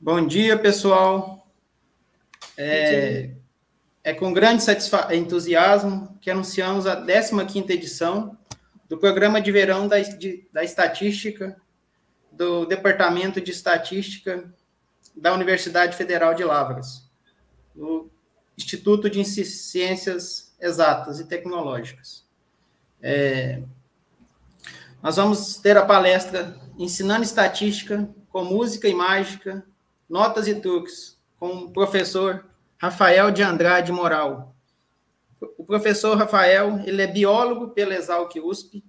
Bom dia, pessoal. É, é com grande entusiasmo que anunciamos a 15 edição do Programa de Verão da, de, da Estatística do Departamento de Estatística da Universidade Federal de Lavras, do Instituto de Ciências Exatas e Tecnológicas. É, nós vamos ter a palestra Ensinando Estatística com Música e Mágica Notas e Truques, com o professor Rafael de Andrade Moral. O professor Rafael, ele é biólogo pela Exalc USP,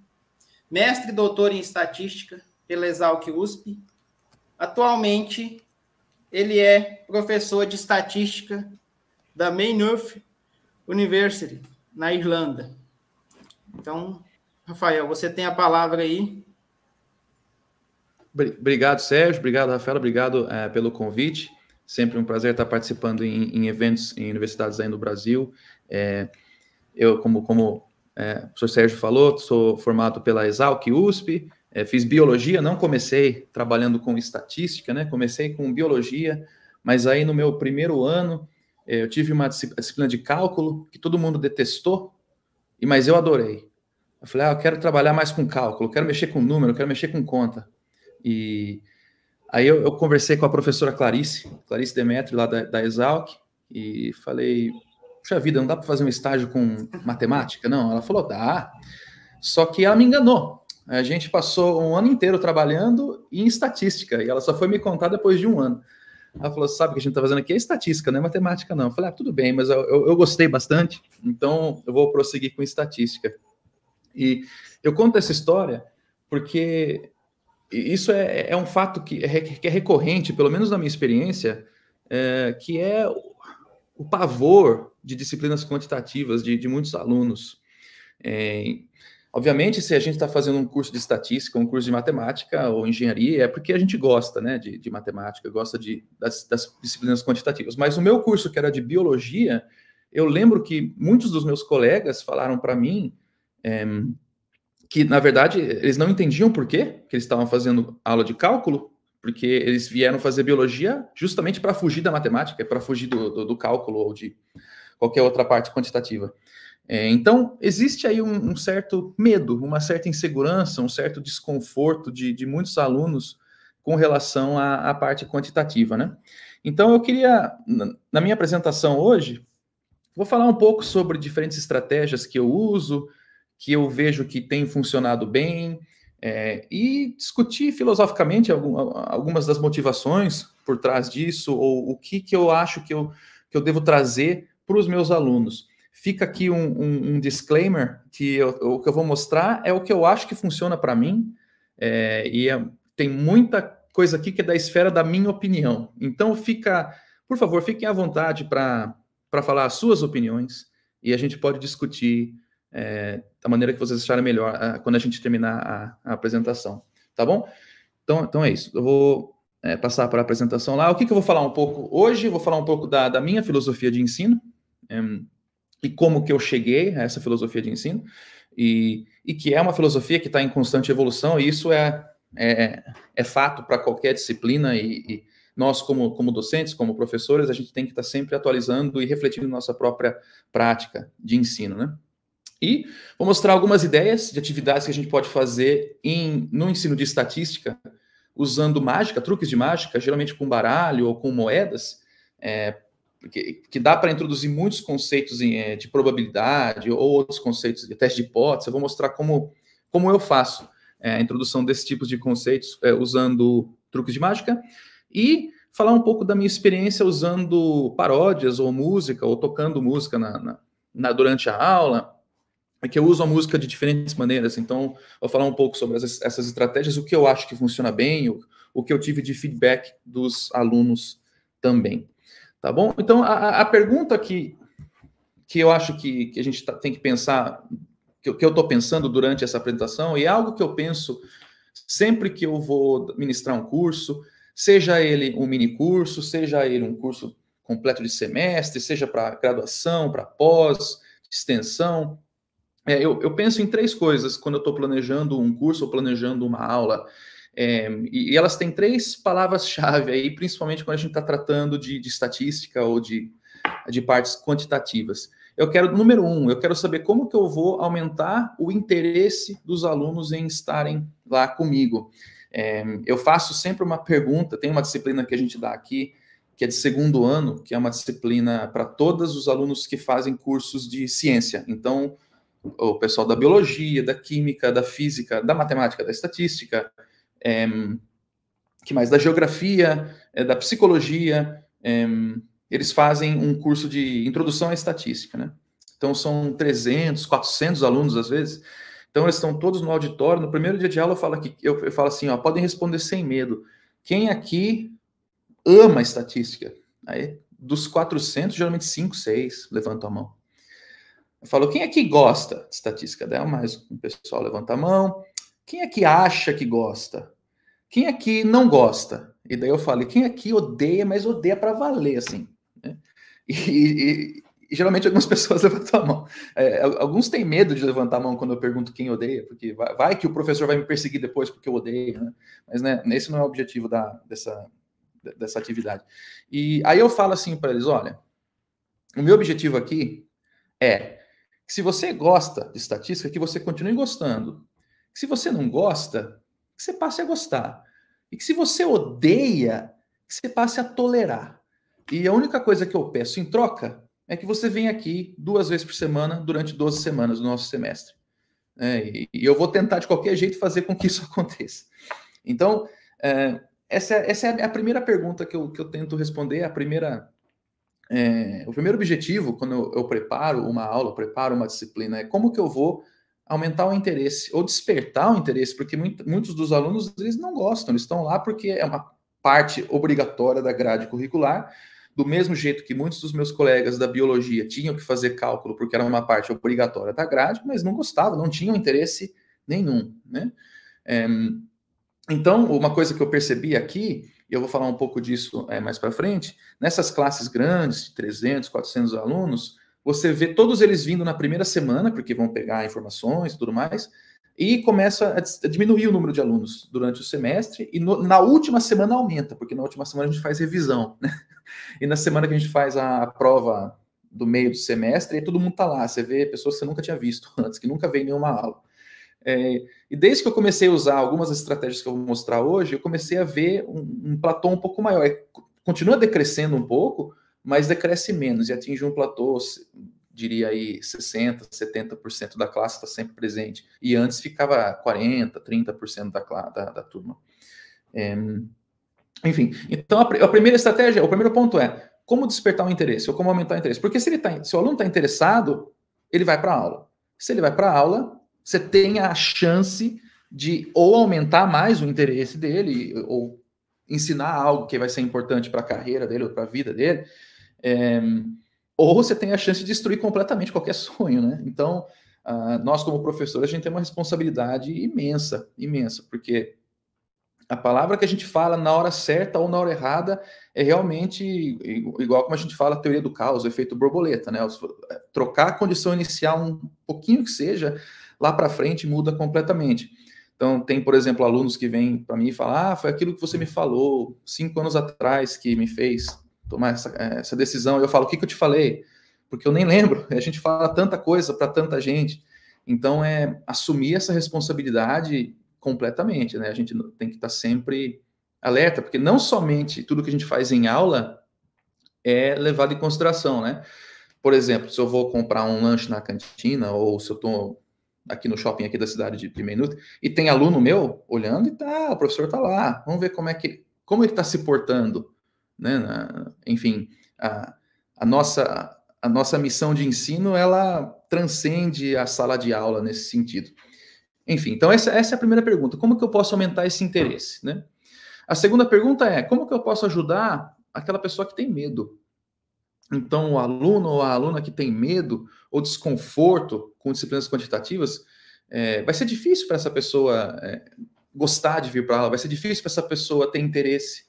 mestre e doutor em estatística pela Exalc USP. Atualmente, ele é professor de estatística da Maynooth University, na Irlanda. Então, Rafael, você tem a palavra aí Obrigado, Sérgio. Obrigado, Rafaela. Obrigado é, pelo convite. Sempre um prazer estar participando em, em eventos em universidades aí no Brasil. É, eu, como, como é, o professor Sérgio falou, sou formado pela Exalc USP, é, fiz biologia, não comecei trabalhando com estatística, né? Comecei com biologia, mas aí no meu primeiro ano é, eu tive uma disciplina de cálculo que todo mundo detestou, mas eu adorei. Eu falei, ah, eu quero trabalhar mais com cálculo, quero mexer com número, quero mexer com conta. E aí eu, eu conversei com a professora Clarice, Clarice Demetrio, lá da, da Exalc, e falei: Puxa vida, não dá para fazer um estágio com matemática? Não. Ela falou: dá. Só que ela me enganou. A gente passou um ano inteiro trabalhando em estatística, e ela só foi me contar depois de um ano. Ela falou: sabe o que a gente está fazendo aqui é estatística, não é matemática, não. Eu falei: ah, tudo bem, mas eu, eu, eu gostei bastante, então eu vou prosseguir com estatística. E eu conto essa história porque isso é, é um fato que é, que é, recorrente, pelo menos na minha experiência, é, que é o pavor de disciplinas quantitativas de, de muitos alunos. É, obviamente, se a gente está fazendo um curso de estatística, um curso de matemática ou engenharia, é porque a gente gosta né, de, de matemática, gosta de, das, das disciplinas quantitativas. Mas o meu curso, que era de biologia, eu lembro que muitos dos meus colegas falaram para mim é, que na verdade eles não entendiam por quê que eles estavam fazendo aula de cálculo, porque eles vieram fazer biologia justamente para fugir da matemática, para fugir do, do, do, cálculo ou de qualquer outra parte quantitativa. É, então, existe aí um, um, certo medo, uma certa insegurança, um certo desconforto de, de muitos alunos com relação à, à parte quantitativa, né? Então, eu queria, na minha apresentação hoje, vou falar um pouco sobre diferentes estratégias que eu uso, que eu vejo que tem funcionado bem é, e discutir filosoficamente algumas das motivações por trás disso ou o que, que eu acho que eu, que eu devo trazer para os meus alunos. Fica aqui um, um, um disclaimer que eu, o que eu vou mostrar é o que eu acho que funciona para mim é, e é, tem muita coisa aqui que é da esfera da minha opinião. Então fica, por favor, fiquem à vontade para para falar as suas opiniões e a gente pode discutir é, da maneira que vocês acharem melhor a, quando a gente terminar a, a, apresentação, tá bom? Então, então é isso. Eu vou é, passar para a apresentação lá. O que, que eu vou falar um pouco hoje? Vou falar um pouco da, da minha filosofia de ensino é, e como que eu cheguei a essa filosofia de ensino e, e que é uma filosofia que está em constante evolução e isso é, é, é fato para qualquer disciplina e, e nós, como, como docentes, como professores, a gente tem que estar tá sempre atualizando e refletindo nossa própria prática de ensino, né? E vou mostrar algumas ideias de atividades que a gente pode fazer em, no ensino de estatística, usando mágica, truques de mágica, geralmente com baralho ou com moedas, é, que, que dá para introduzir muitos conceitos em, é, de probabilidade ou outros conceitos de teste de hipótese. Eu vou mostrar como, como eu faço é, a introdução desses tipos de conceitos é, usando truques de mágica. E falar um pouco da minha experiência usando paródias ou música, ou tocando música na, na, na durante a aula, é que eu uso a música de diferentes maneiras, então vou falar um pouco sobre essas, essas estratégias, o que eu acho que funciona bem, o, o, que eu tive de feedback dos alunos também. Tá bom? Então, a, a pergunta que, que eu acho que, que a gente tá, tem que pensar, que, que eu estou pensando durante essa apresentação, e é algo que eu penso sempre que eu vou ministrar um curso, seja ele um mini curso, seja ele um curso completo de semestre, seja para graduação, para pós, extensão, é, eu, eu, penso em três coisas quando eu estou planejando um curso ou planejando uma aula. É, e, elas têm três palavras-chave aí, principalmente quando a gente está tratando de, de, estatística ou de, de partes quantitativas. Eu quero, número um, eu quero saber como que eu vou aumentar o interesse dos alunos em estarem lá comigo. É, eu faço sempre uma pergunta, tem uma disciplina que a gente dá aqui, que é de segundo ano, que é uma disciplina para todos os alunos que fazem cursos de ciência. Então, o pessoal da biologia, da química, da física, da matemática, da estatística, é, que mais? Da geografia, é, da psicologia. É, eles fazem um curso de introdução à estatística, né? Então são 300, 400 alunos às vezes. Então eles estão todos no auditório. No primeiro dia de aula eu falo, aqui, eu, eu falo assim, ó, podem responder sem medo. Quem aqui ama estatística? Aí dos 400, geralmente 5, 6 levantam a mão falou: quem é que gosta de estatística? dela mais o um pessoal levanta a mão. Quem é que acha que gosta? Quem é que não gosta? E daí eu falo quem é que odeia, mas odeia para valer, assim? Né? E, e, e, geralmente algumas pessoas levantam a mão. É, alguns têm medo de levantar a mão quando eu pergunto quem odeia, porque vai, vai que o professor vai me perseguir depois porque eu odeio, né? Mas né, esse não é o objetivo da, dessa, dessa atividade. E aí eu falo assim para eles: olha, o meu objetivo aqui é que se você gosta de estatística, que você continue gostando. Que se você não gosta, que você passe a gostar. E que se você odeia, que você passe a tolerar. E a única coisa que eu peço em troca é que você venha aqui duas vezes por semana durante 12 semanas do nosso semestre. É, e, eu vou tentar de qualquer jeito fazer com que isso aconteça. Então, é, essa, é, essa é a primeira pergunta que eu, que eu tento responder, a primeira é, o primeiro objetivo, quando eu, eu preparo uma aula, preparo uma disciplina, é como que eu vou aumentar o interesse ou despertar o interesse, porque muito, muitos dos alunos eles não gostam, eles estão lá porque é uma parte obrigatória da grade curricular. Do mesmo jeito que muitos dos meus colegas da biologia tinham que fazer cálculo porque era uma parte obrigatória da grade, mas não gostavam, não tinham interesse nenhum, né? É, então, uma coisa que eu percebi aqui e eu vou falar um pouco disso é, mais para frente, nessas classes grandes, de 300, 400 alunos, você vê todos eles vindo na primeira semana, porque vão pegar informações e tudo mais, e começa a diminuir o número de alunos durante o semestre, e no, na última semana aumenta, porque na última semana a gente faz revisão, né? E na semana que a gente faz a, a prova do meio do semestre, e todo mundo está lá, você vê pessoas que você nunca tinha visto antes, que nunca veio nenhuma aula. É, e desde que eu comecei a usar algumas estratégias que eu vou mostrar hoje, eu comecei a ver um, um platô um pouco maior. É, continua decrescendo um pouco, mas decresce menos e atinge um platô, diria aí 60%, 70% da classe está sempre presente. E antes ficava 40%, 30% da, da, da turma. É, enfim, então a, a primeira estratégia, o primeiro ponto é como despertar o interesse ou como aumentar o interesse. Porque se, ele tá, se o aluno está interessado, ele vai para a aula. Se ele vai para a aula, você tem a chance de ou aumentar mais o interesse dele, ou ensinar algo que vai ser importante para a carreira dele ou para a vida dele, é, ou você tem a chance de destruir completamente qualquer sonho, né? Então, uh, nós como professores, a gente tem uma responsabilidade imensa, imensa, porque a palavra que a gente fala na hora certa ou na hora errada é realmente igual como a gente fala a teoria do caos, o efeito borboleta, né? Eh, trocar a condição inicial um pouquinho que seja lá para frente muda completamente. Então, tem, por exemplo, alunos que vêm para mim e falam: Ah, foi aquilo que você me falou cinco anos atrás que me fez tomar essa, eh, essa decisão. E eu falo: O que, que eu te falei? Porque eu nem lembro. A gente fala tanta coisa para tanta gente. Então, é assumir essa responsabilidade completamente, né? A gente tem que estar tá sempre alerta, porque não somente tudo que a gente faz em aula é levado em consideração, né? Por exemplo, se eu vou comprar um lanche na cantina ou se eu estou aqui no shopping aqui da cidade de Pimenut, e tem aluno meu olhando e tá, o professor tá lá, vamos ver como é que, como ele está se portando, né? Na, enfim, a, a nossa a nossa missão de ensino ela transcende a sala de aula nesse sentido. Enfim, então essa, essa é a primeira pergunta. Como que eu posso aumentar esse interesse, né? A segunda pergunta é como que eu posso ajudar aquela pessoa que tem medo, então, o aluno ou a aluna que tem medo ou desconforto com disciplinas quantitativas, é, vai ser difícil para essa pessoa é, gostar de vir para aula, vai ser difícil para essa pessoa ter interesse,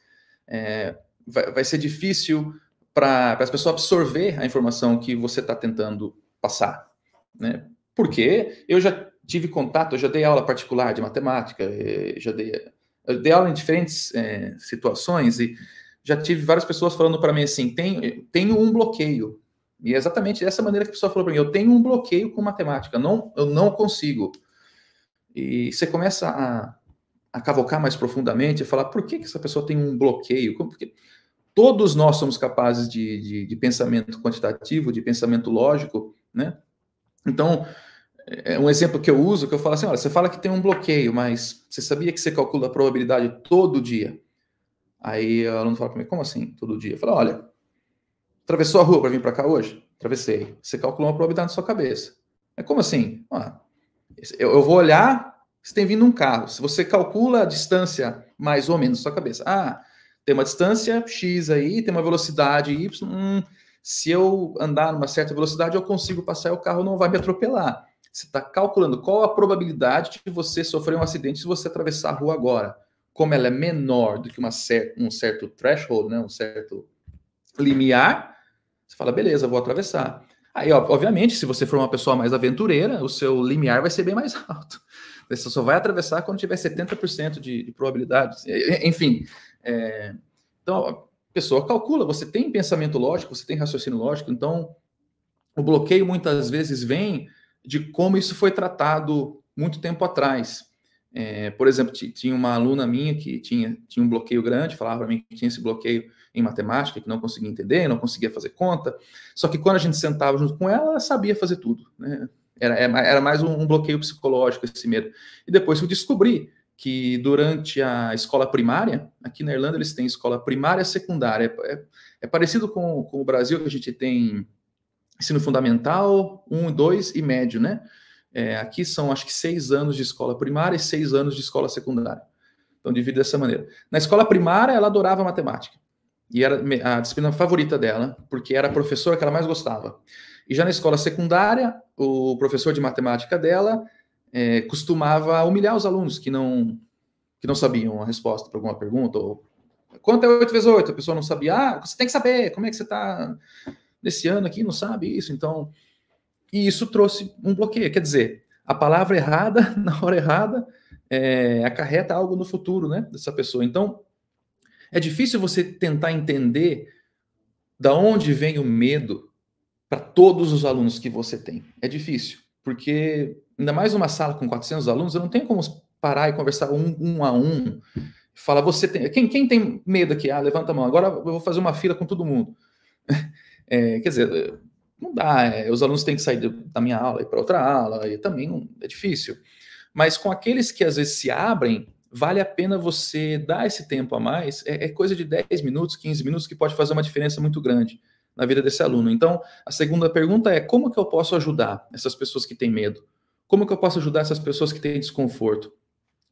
é, vai, vai, ser difícil para as pessoas absorver a informação que você está tentando passar. Né? Porque eu já tive contato, eu já dei aula particular de matemática, é, já dei, eu dei aula em diferentes é, situações e já tive várias pessoas falando para mim assim: tenho, tenho um bloqueio. E é exatamente dessa maneira que a pessoa falou para mim: eu tenho um bloqueio com matemática, não, eu não consigo. E você começa a, a cavocar mais profundamente e falar: por que, que essa pessoa tem um bloqueio? Porque todos nós somos capazes de, de, de pensamento quantitativo, de pensamento lógico, né? Então, é um exemplo que eu uso, que eu falo assim, olha, você fala que tem um bloqueio, mas você sabia que você calcula a probabilidade todo dia? Aí o aluno fala para mim, como assim, todo dia? Eu falo, olha, atravessou a rua para vir para cá hoje? Atravessei. Você calculou uma probabilidade na sua cabeça. É como assim? Ah, eu, eu, vou olhar se tem vindo um carro. Se você calcula a distância mais ou menos na sua cabeça. Ah, tem uma distância X aí, tem uma velocidade Y. Hum, se eu andar numa certa velocidade, eu consigo passar e o carro não vai me atropelar. Você está calculando qual a probabilidade de você sofrer um acidente se você atravessar a rua agora como ela é menor do que uma cer um certo threshold, né, um certo limiar, você fala, beleza, vou atravessar. Aí, ó, obviamente, se você for uma pessoa mais aventureira, o seu limiar vai ser bem mais alto. Você só vai atravessar quando tiver 70% de, de probabilidades. Enfim, é... então a pessoa calcula, você tem pensamento lógico, você tem raciocínio lógico, então o bloqueio muitas vezes vem de como isso foi tratado muito tempo atrás. É, por exemplo, tinha uma aluna minha que tinha, tinha um bloqueio grande, falava para mim que tinha esse bloqueio em matemática, que não conseguia entender, não conseguia fazer conta. Só que quando a gente sentava junto com ela, ela sabia fazer tudo. Né? Era, é, era mais um, um bloqueio psicológico esse medo. E depois eu descobri que durante a escola primária, aqui na Irlanda eles têm escola primária e secundária. É, é, é, parecido com, com o Brasil, que a gente tem ensino fundamental, um, dois e médio, né? É, aqui são, acho que, seis anos de escola primária e seis anos de escola secundária. Então, divido dessa maneira. Na escola primária, ela adorava matemática. E era a disciplina favorita dela, porque era a professora que ela mais gostava. E já na escola secundária, o professor de matemática dela é, costumava humilhar os alunos que não, que não sabiam a resposta para alguma pergunta. Ou, Quanto é 8 vezes 8? A pessoa não sabia. Ah, você tem que saber. Como é que você está nesse ano aqui? Não sabe isso. Então, e isso trouxe um bloqueio. Quer dizer, a palavra errada, na hora errada, é, acarreta algo no futuro né, dessa pessoa. Então, é difícil você tentar entender da onde vem o medo para todos os alunos que você tem. É difícil, porque ainda mais uma sala com 400 alunos, eu não tenho como parar e conversar um, um a um. Fala, você tem. Quem, quem tem medo aqui? Ah, levanta a mão. Agora eu vou fazer uma fila com todo mundo. É, quer dizer, não dá. É, os alunos têm que sair da minha aula e para outra aula, e também não, é difícil. Mas com aqueles que às vezes se abrem, vale a pena você dar esse tempo a mais. É, é coisa de 10 minutos, 15 minutos que pode fazer uma diferença muito grande na vida desse aluno. Então, a segunda pergunta é: como que eu posso ajudar essas pessoas que têm medo? Como que eu posso ajudar essas pessoas que têm desconforto?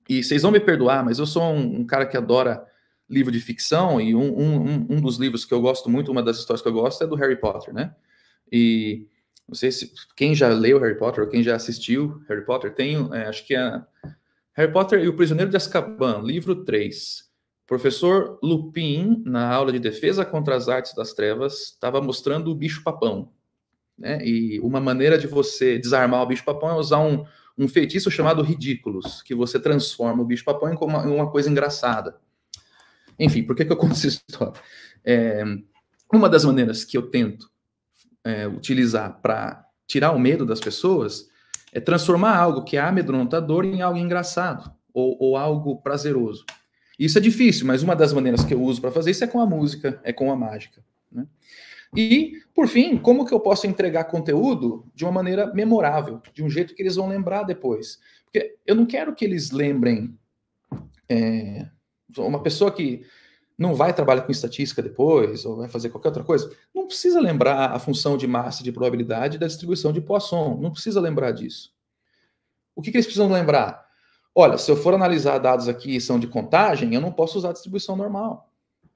E vocês vão me perdoar, mas eu sou um, um cara que adora livro de ficção e um, um, um dos livros que eu gosto muito, uma das histórias que eu gosto é do Harry Potter, né? E não sei se quem já leu Harry Potter ou quem já assistiu Harry Potter, tem, é, acho que é Harry Potter e o Prisioneiro de Azkaban, livro 3. Professor Lupin, na aula de defesa contra as artes das trevas, estava mostrando o bicho papão. Né? E uma maneira de você desarmar o bicho papão é usar um, um feitiço chamado Ridículos, que você transforma o bicho papão em uma, em uma coisa engraçada. Enfim, por que, que eu conto essa história? É, uma das maneiras que eu tento é, utilizar para tirar o medo das pessoas é transformar algo que é amedrontador em algo engraçado ou, ou algo prazeroso. Isso é difícil, mas uma das maneiras que eu uso para fazer isso é com a música, é com a mágica. Né? E, por fim, como que eu posso entregar conteúdo de uma maneira memorável, de um jeito que eles vão lembrar depois? Porque eu não quero que eles lembrem. É, uma pessoa que não vai trabalhar com estatística depois, ou vai fazer qualquer outra coisa, não precisa lembrar a função de massa de probabilidade da distribuição de Poisson, não precisa lembrar disso. O que, que eles precisam lembrar? Olha, se eu for analisar dados aqui que são de contagem, eu não posso usar a distribuição normal.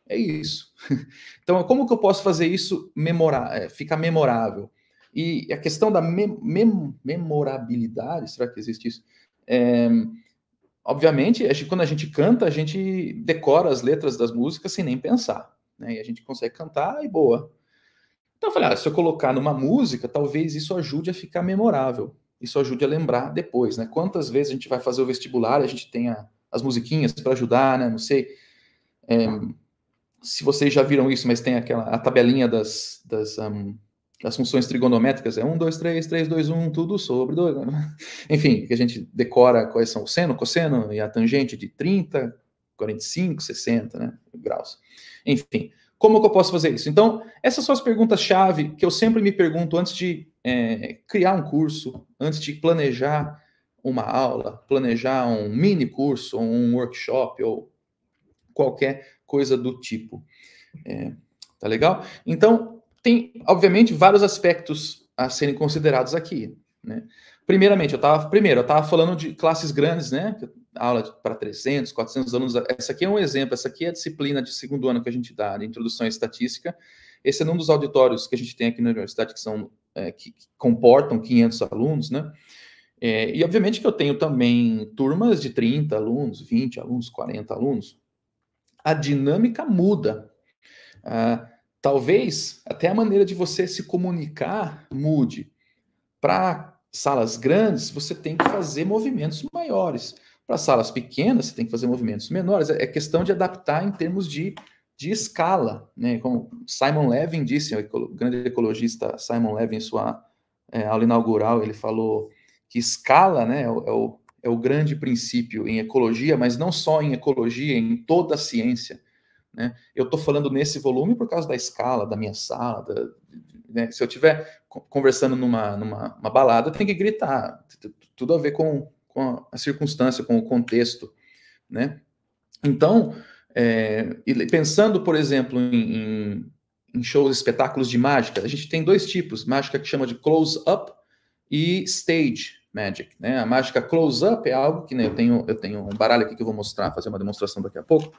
É isso. Então, como que eu posso fazer isso memorar, é, ficar memorável? E a questão da mem mem memorabilidade, será que existe isso? É, Obviamente, a gente, quando a gente canta, a gente decora as letras das músicas sem nem pensar. Né? E a gente consegue cantar e boa. Então eu falei, ah, se eu colocar numa música, talvez isso ajude a ficar memorável. Isso ajude a lembrar depois, né? Quantas vezes a gente vai fazer o vestibular, a gente tem a, as musiquinhas para ajudar, né? Não sei é, se vocês já viram isso, mas tem aquela a tabelinha das, das um, das funções trigonométricas, é 1, 2, 3, 3, 2, 1, tudo sobre 2. Né? Enfim, que a gente decora quais são o seno, o cosseno e a tangente de 30, 45, 60 né, graus. Enfim, como que eu posso fazer isso? Então, essas são as perguntas-chave que eu sempre me pergunto antes de é, criar um curso, antes de planejar uma aula, planejar um mini curso, ou um workshop, ou qualquer coisa do tipo. É, tá legal? Então, tem, obviamente, vários aspectos a serem considerados aqui. Né? Primeiramente, eu estava primeiro, eu estava falando de classes grandes, né? Aula para 300, 400 alunos. Essa aqui é um exemplo. Essa aqui é a disciplina de segundo ano que a gente dá, de introdução à estatística. Esse é um dos auditórios que a gente tem aqui na universidade que são é, que, comportam 500 alunos, né? É, e obviamente que eu tenho também turmas de 30 alunos, 20 alunos, 40 alunos. A dinâmica muda. Ah, Talvez até a maneira de você se comunicar mude. Para salas grandes, você tem que fazer movimentos maiores. Para salas pequenas, você tem que fazer movimentos menores. É, é questão de adaptar em termos de, de escala. Né? Como Simon Levin disse, o grande ecologista Simon Levin, em sua é, aula inaugural, ele falou que escala né, é, o, é o é grande princípio em ecologia, mas não só em ecologia, em toda a ciência. Né? Eu estou falando nesse volume por causa da escala, da minha sala. Da, né? Se eu estiver conversando numa, numa balada, eu tenho que gritar. Tudo a ver com, com a circunstância, com o contexto. Né? Então, é, pensando, por exemplo, em, em, shows, espetáculos de mágica, a gente tem dois tipos: mágica que chama de close-up e stage, Magic. Né? A mágica close-up é algo que né, eu, tenho, eu tenho um baralho aqui que eu vou mostrar, fazer uma demonstração daqui a pouco.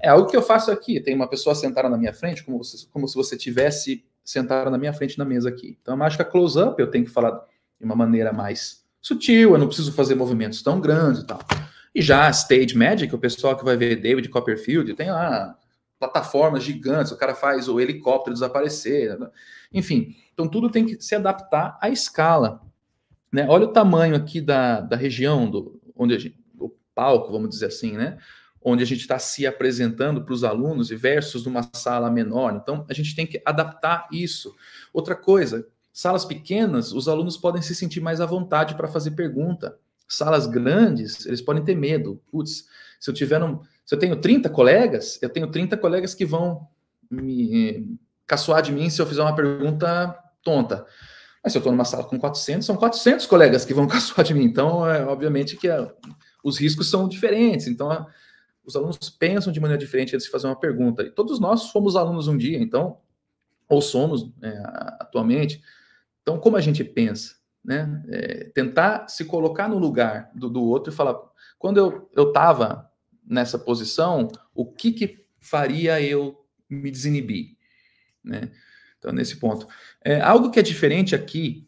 É algo que eu faço aqui. Tem uma pessoa sentada na minha frente, como, você, como se você tivesse sentada na minha frente na mesa aqui. Então, a mágica close-up eu tenho que falar de uma maneira mais sutil, eu não preciso fazer movimentos tão grandes e tal. E já a Stage Magic, o pessoal que vai ver David Copperfield, tem lá plataformas gigantes, o cara faz o helicóptero desaparecer, né? enfim. Então, tudo tem que se adaptar à escala. Né? Olha o tamanho aqui da, da região, do, onde gente, palco, vamos dizer assim, né? onde a gente está se apresentando para os alunos e versus numa sala menor. Então, a gente tem que adaptar isso. Outra coisa, salas pequenas, os alunos podem se sentir mais à vontade para fazer pergunta. Salas grandes, eles podem ter medo. Putz, se eu tiver um, se eu tenho 30 colegas, eu tenho 30 colegas que vão me eh, caçoar de mim se eu fizer uma pergunta tonta. Mas se eu estou numa sala com 400, são 400 colegas que vão caçoar de mim. Então, é, obviamente que é, os riscos são diferentes. Então, a, os alunos pensam de maneira diferente antes de fazer uma pergunta. E todos nós fomos alunos um dia, então, ou somos é, atualmente. Então, como a gente pensa? Né? É, tentar se colocar no lugar do, do outro e falar: quando eu estava nessa posição, o que, que faria eu me desinibir? Né? Então, nesse ponto. É, algo que é diferente aqui,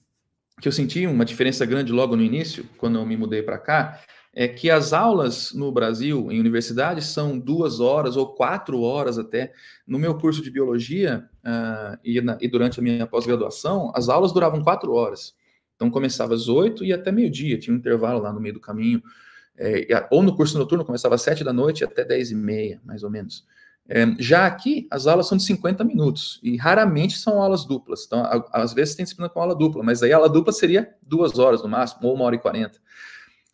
que eu senti uma diferença grande logo no início, quando eu me mudei para cá, é que as aulas no Brasil, em universidades, são duas horas ou quatro horas até. No meu curso de biologia uh, e, na, e, durante a minha pós-graduação, as aulas duravam quatro horas. Então, começava às oito e até meio-dia, tinha um intervalo lá no meio do caminho. É, ou no curso noturno, começava às sete da noite até dez e meia, mais ou menos. É, já aqui, as aulas são de 50 minutos e raramente são aulas duplas. Então, às vezes tem disciplina com aula dupla, mas aí a aula dupla seria duas horas no máximo, ou uma hora e quarenta.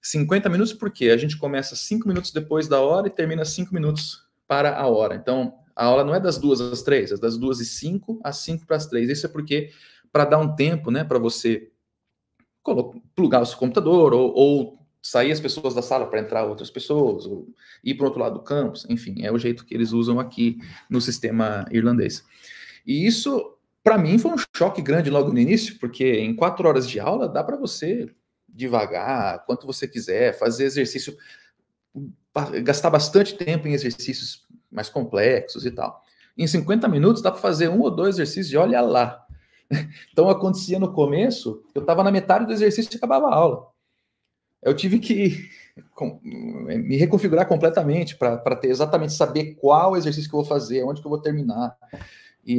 50 minutos por quê a gente começa cinco minutos depois da hora e termina cinco minutos para a hora. Então, a aula não é das duas às três, é das duas e cinco às cinco para as três. Isso é porque para dar um tempo, né, para você plugar o seu computador ou, ou sair as pessoas da sala para entrar outras pessoas, ou ir para o outro lado do campus, enfim, é o jeito que eles usam aqui no sistema irlandês. E isso, para mim, foi um choque grande logo no início, porque em quatro horas de aula dá para você devagar, quanto você quiser, fazer exercício, gastar bastante tempo em exercícios mais complexos e tal. Em 50 minutos dá para fazer um ou dois exercícios e olha lá. Então acontecia no começo, eu estava na metade do exercício e acabava a aula eu tive que me reconfigurar completamente para ter exatamente saber qual exercício que eu vou fazer, onde que eu vou terminar e,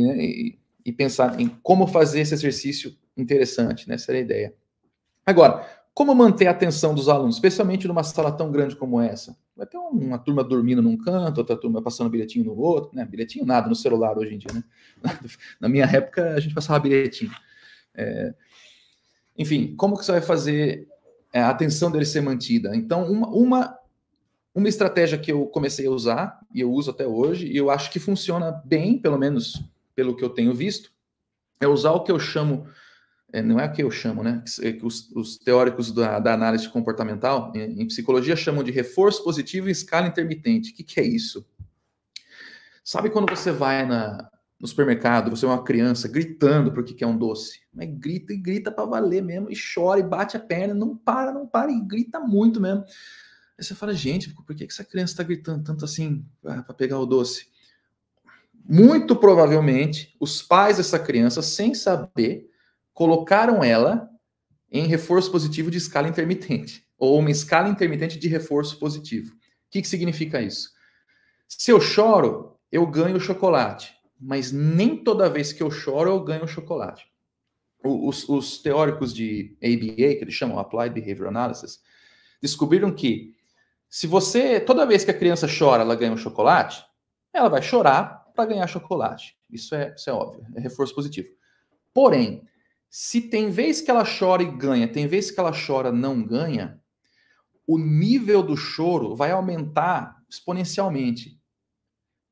e, e pensar em como fazer esse exercício interessante, né? Essa era a ideia. Agora, como manter a atenção dos alunos, especialmente numa sala tão grande como essa? Vai ter uma turma dormindo num canto, outra turma passando bilhetinho no outro, né? Bilhetinho nada no celular hoje em dia, né? Na minha época a gente passava bilhetinho. É... Enfim, como que você vai fazer é, a atenção dele ser mantida. Então, uma, uma, uma estratégia que eu comecei a usar, e eu uso até hoje, e eu acho que funciona bem, pelo menos pelo que eu tenho visto, é usar o que eu chamo, é, não é o que eu chamo, né? É, os, os teóricos da, da, análise comportamental em, em, psicologia chamam de reforço positivo e escala intermitente. O que, que é isso? Sabe quando você vai na, no supermercado, você é uma criança gritando porque quer é um doce, mas grita e grita para valer mesmo, e chora e bate a perna, não para, não para, e grita muito mesmo. Aí você fala, gente, por que essa criança está gritando tanto assim para pegar o doce? Muito provavelmente, os pais dessa criança, sem saber, colocaram ela em reforço positivo de escala intermitente, ou uma escala intermitente de reforço positivo. O que, que significa isso? Se eu choro, eu ganho chocolate mas nem toda vez que eu choro eu ganho chocolate. Os, os teóricos de ABA, que eles chamam Applied Behavior Analysis, descobriram que se você, toda vez que a criança chora, ela ganha um chocolate, ela vai chorar para ganhar chocolate. Isso é, isso é óbvio, é reforço positivo. Porém, se tem vez que ela chora e ganha, tem vez que ela chora não ganha, o nível do choro vai aumentar exponencialmente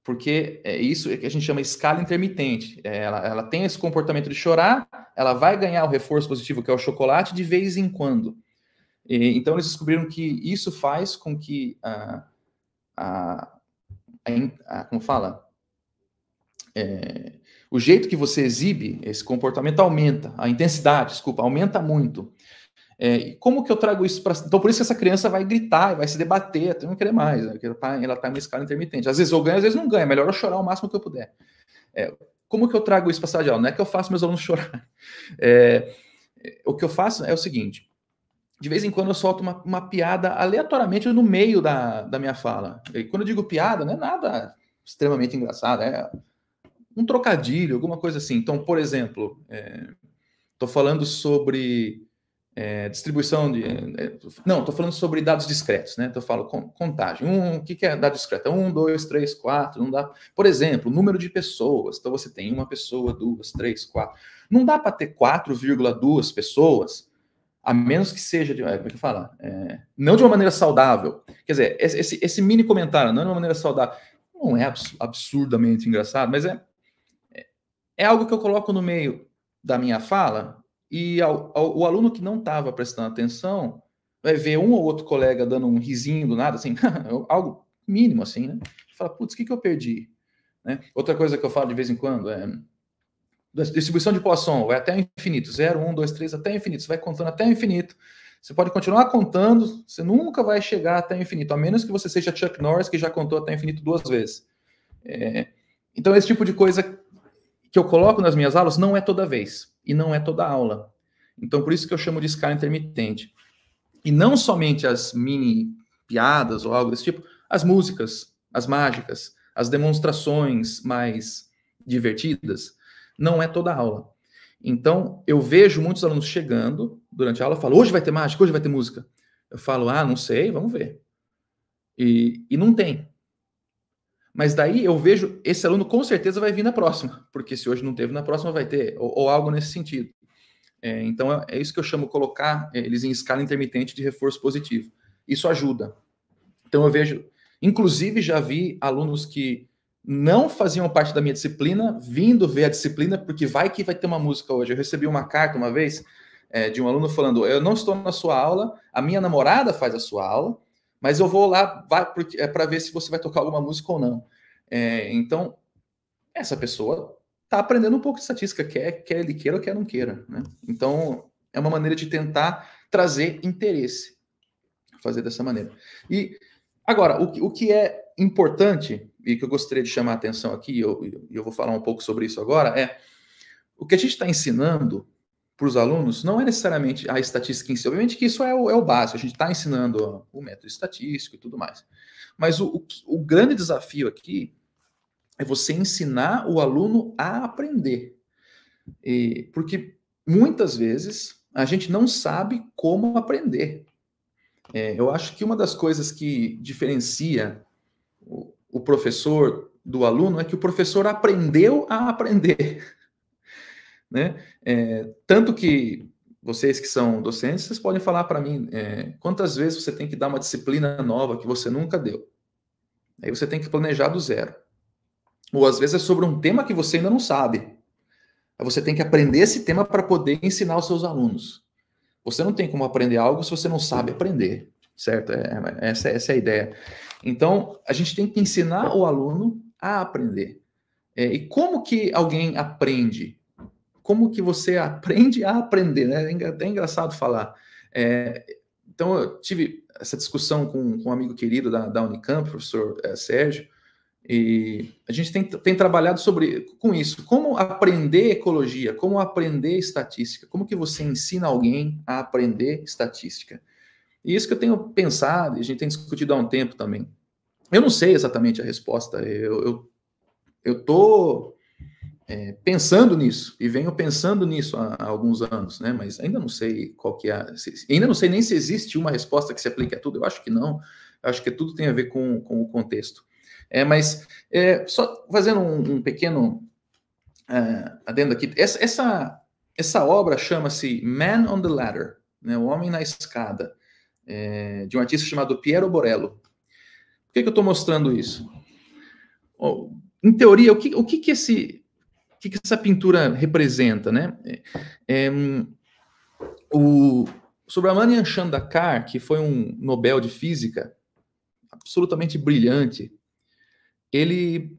porque é isso é que a gente chama escala intermitente. É, ela, ela tem esse comportamento de chorar, ela vai ganhar o reforço positivo, que é o chocolate, de vez em quando. E, então, eles descobriram que isso faz com que a, a como fala? É, o jeito que você exibe esse comportamento aumenta, a intensidade, desculpa, aumenta muito. É, como que eu trago isso para. Então, por isso que essa criança vai gritar, vai se debater, até não querer mais, né? ela está ela tá em tá uma escala intermitente. Às vezes eu ganho, às vezes não ganho, é melhor eu chorar o máximo que eu puder. É, como que eu trago isso para a sala de aula? Não é que eu faço meus alunos chorar. É, o que eu faço é o seguinte: de vez em quando eu solto uma, uma piada aleatoriamente no meio da, da minha fala. E quando eu digo piada, não é nada extremamente engraçado, é um trocadilho, alguma coisa assim. Então, por exemplo, estou é, falando sobre é, distribuição de. É, é não, estou falando sobre dados discretos, né? Então eu falo contagem. Um, o que, que é dado discreto? É um, dois, três, quatro, não dá. Por exemplo, número de pessoas. Então você tem uma pessoa, duas, três, quatro. Não dá para ter 4,2 pessoas, a menos que seja de. É, como é que fala? É, não de uma maneira saudável. Quer dizer, esse, esse mini comentário, não de uma maneira saudável, não é absurdamente engraçado, mas é, é algo que eu coloco no meio da minha fala e ao, ao, o aluno que não estava prestando atenção vai ver um ou outro colega dando um risinho do nada, assim, algo mínimo assim, né? Fala, putz, o que, que eu perdi? Né? Outra coisa que eu falo de vez em quando é distribuição de Poisson, vai até o infinito, 0, 1, 2, 3, até o infinito, você vai contando até o infinito. Você pode continuar contando, você nunca vai chegar até o infinito, a menos que você seja Chuck Norris, que já contou até o infinito duas vezes. É... então, esse tipo de coisa que eu coloco nas minhas aulas não é toda vez e não é toda aula. Então, por isso que eu chamo de escala intermitente. E não somente as mini piadas ou algo desse tipo, as músicas, as mágicas, as demonstrações mais divertidas, não é toda aula. Então, eu vejo muitos alunos chegando durante a aula, falam, hoje vai ter mágica, hoje vai ter música. Eu falo, ah, não sei, vamos ver. E, e não tem. Mas daí eu vejo, esse aluno com certeza vai vir na próxima, porque se hoje não teve, na próxima vai ter, ou, ou algo nesse sentido. É, então é, é isso que eu chamo colocar é, eles em escala intermitente de reforço positivo. Isso ajuda. Então eu vejo, inclusive já vi alunos que não faziam parte da minha disciplina vindo ver a disciplina, porque vai que vai ter uma música hoje. Eu recebi uma carta uma vez é, de um aluno falando: Eu não estou na sua aula, a minha namorada faz a sua aula mas eu vou lá para é ver se você vai tocar alguma música ou não. É, então, essa pessoa está aprendendo um pouco de estatística, quer, quer ele queira ou quer não queira. Né? Então, é uma maneira de tentar trazer interesse. Fazer dessa maneira. E agora, o, o que é importante e que eu gostaria de chamar a atenção aqui, e eu, eu vou falar um pouco sobre isso agora, é o que a gente está ensinando para os alunos não é necessariamente a estatística em si. Obviamente que isso é o, é o básico, a gente está ensinando o método estatístico e tudo mais. Mas o, o, o grande desafio aqui é você ensinar o aluno a aprender. E, porque muitas vezes a gente não sabe como aprender. É, eu acho que uma das coisas que diferencia o, o professor do aluno é que o professor aprendeu a aprender. Né? É, tanto que vocês que são docentes, vocês podem falar para mim é, quantas vezes você tem que dar uma disciplina nova que você nunca deu. Aí você tem que planejar do zero. Ou às vezes é sobre um tema que você ainda não sabe. Aí você tem que aprender esse tema para poder ensinar os seus alunos. Você não tem como aprender algo se você não sabe aprender, certo? É, é, essa, essa é a ideia. Então, a gente tem que ensinar o aluno a aprender. É, e como que alguém aprende? como que você aprende a aprender, né? É até engraçado falar. É, então, eu tive essa discussão com, com um amigo querido da, da Unicamp, o professor é, Sérgio, e a gente tem, tem trabalhado sobre com isso, como aprender ecologia, como aprender estatística, como que você ensina alguém a aprender estatística. E isso que eu tenho pensado, e a gente tem discutido há um tempo também. Eu não sei exatamente a resposta, eu, eu, eu tô é, pensando nisso e venho pensando nisso há, há, alguns anos, né? Mas ainda não sei qual que é, se, ainda não sei nem se existe uma resposta que se aplique a tudo. Eu acho que não. Eu acho que tudo tem a ver com, com o contexto. É, mas é, só fazendo um, um pequeno uh, adendo aqui, essa, essa, essa obra chama-se Man on the Ladder, né? O Homem na Escada, é, de um artista chamado Piero Borello. Por que, que eu estou mostrando isso? Oh, em teoria, o que, o que, que esse o que, que essa pintura representa, né? É, é o Subramanian Chandakar, que foi um Nobel de Física absolutamente brilhante, ele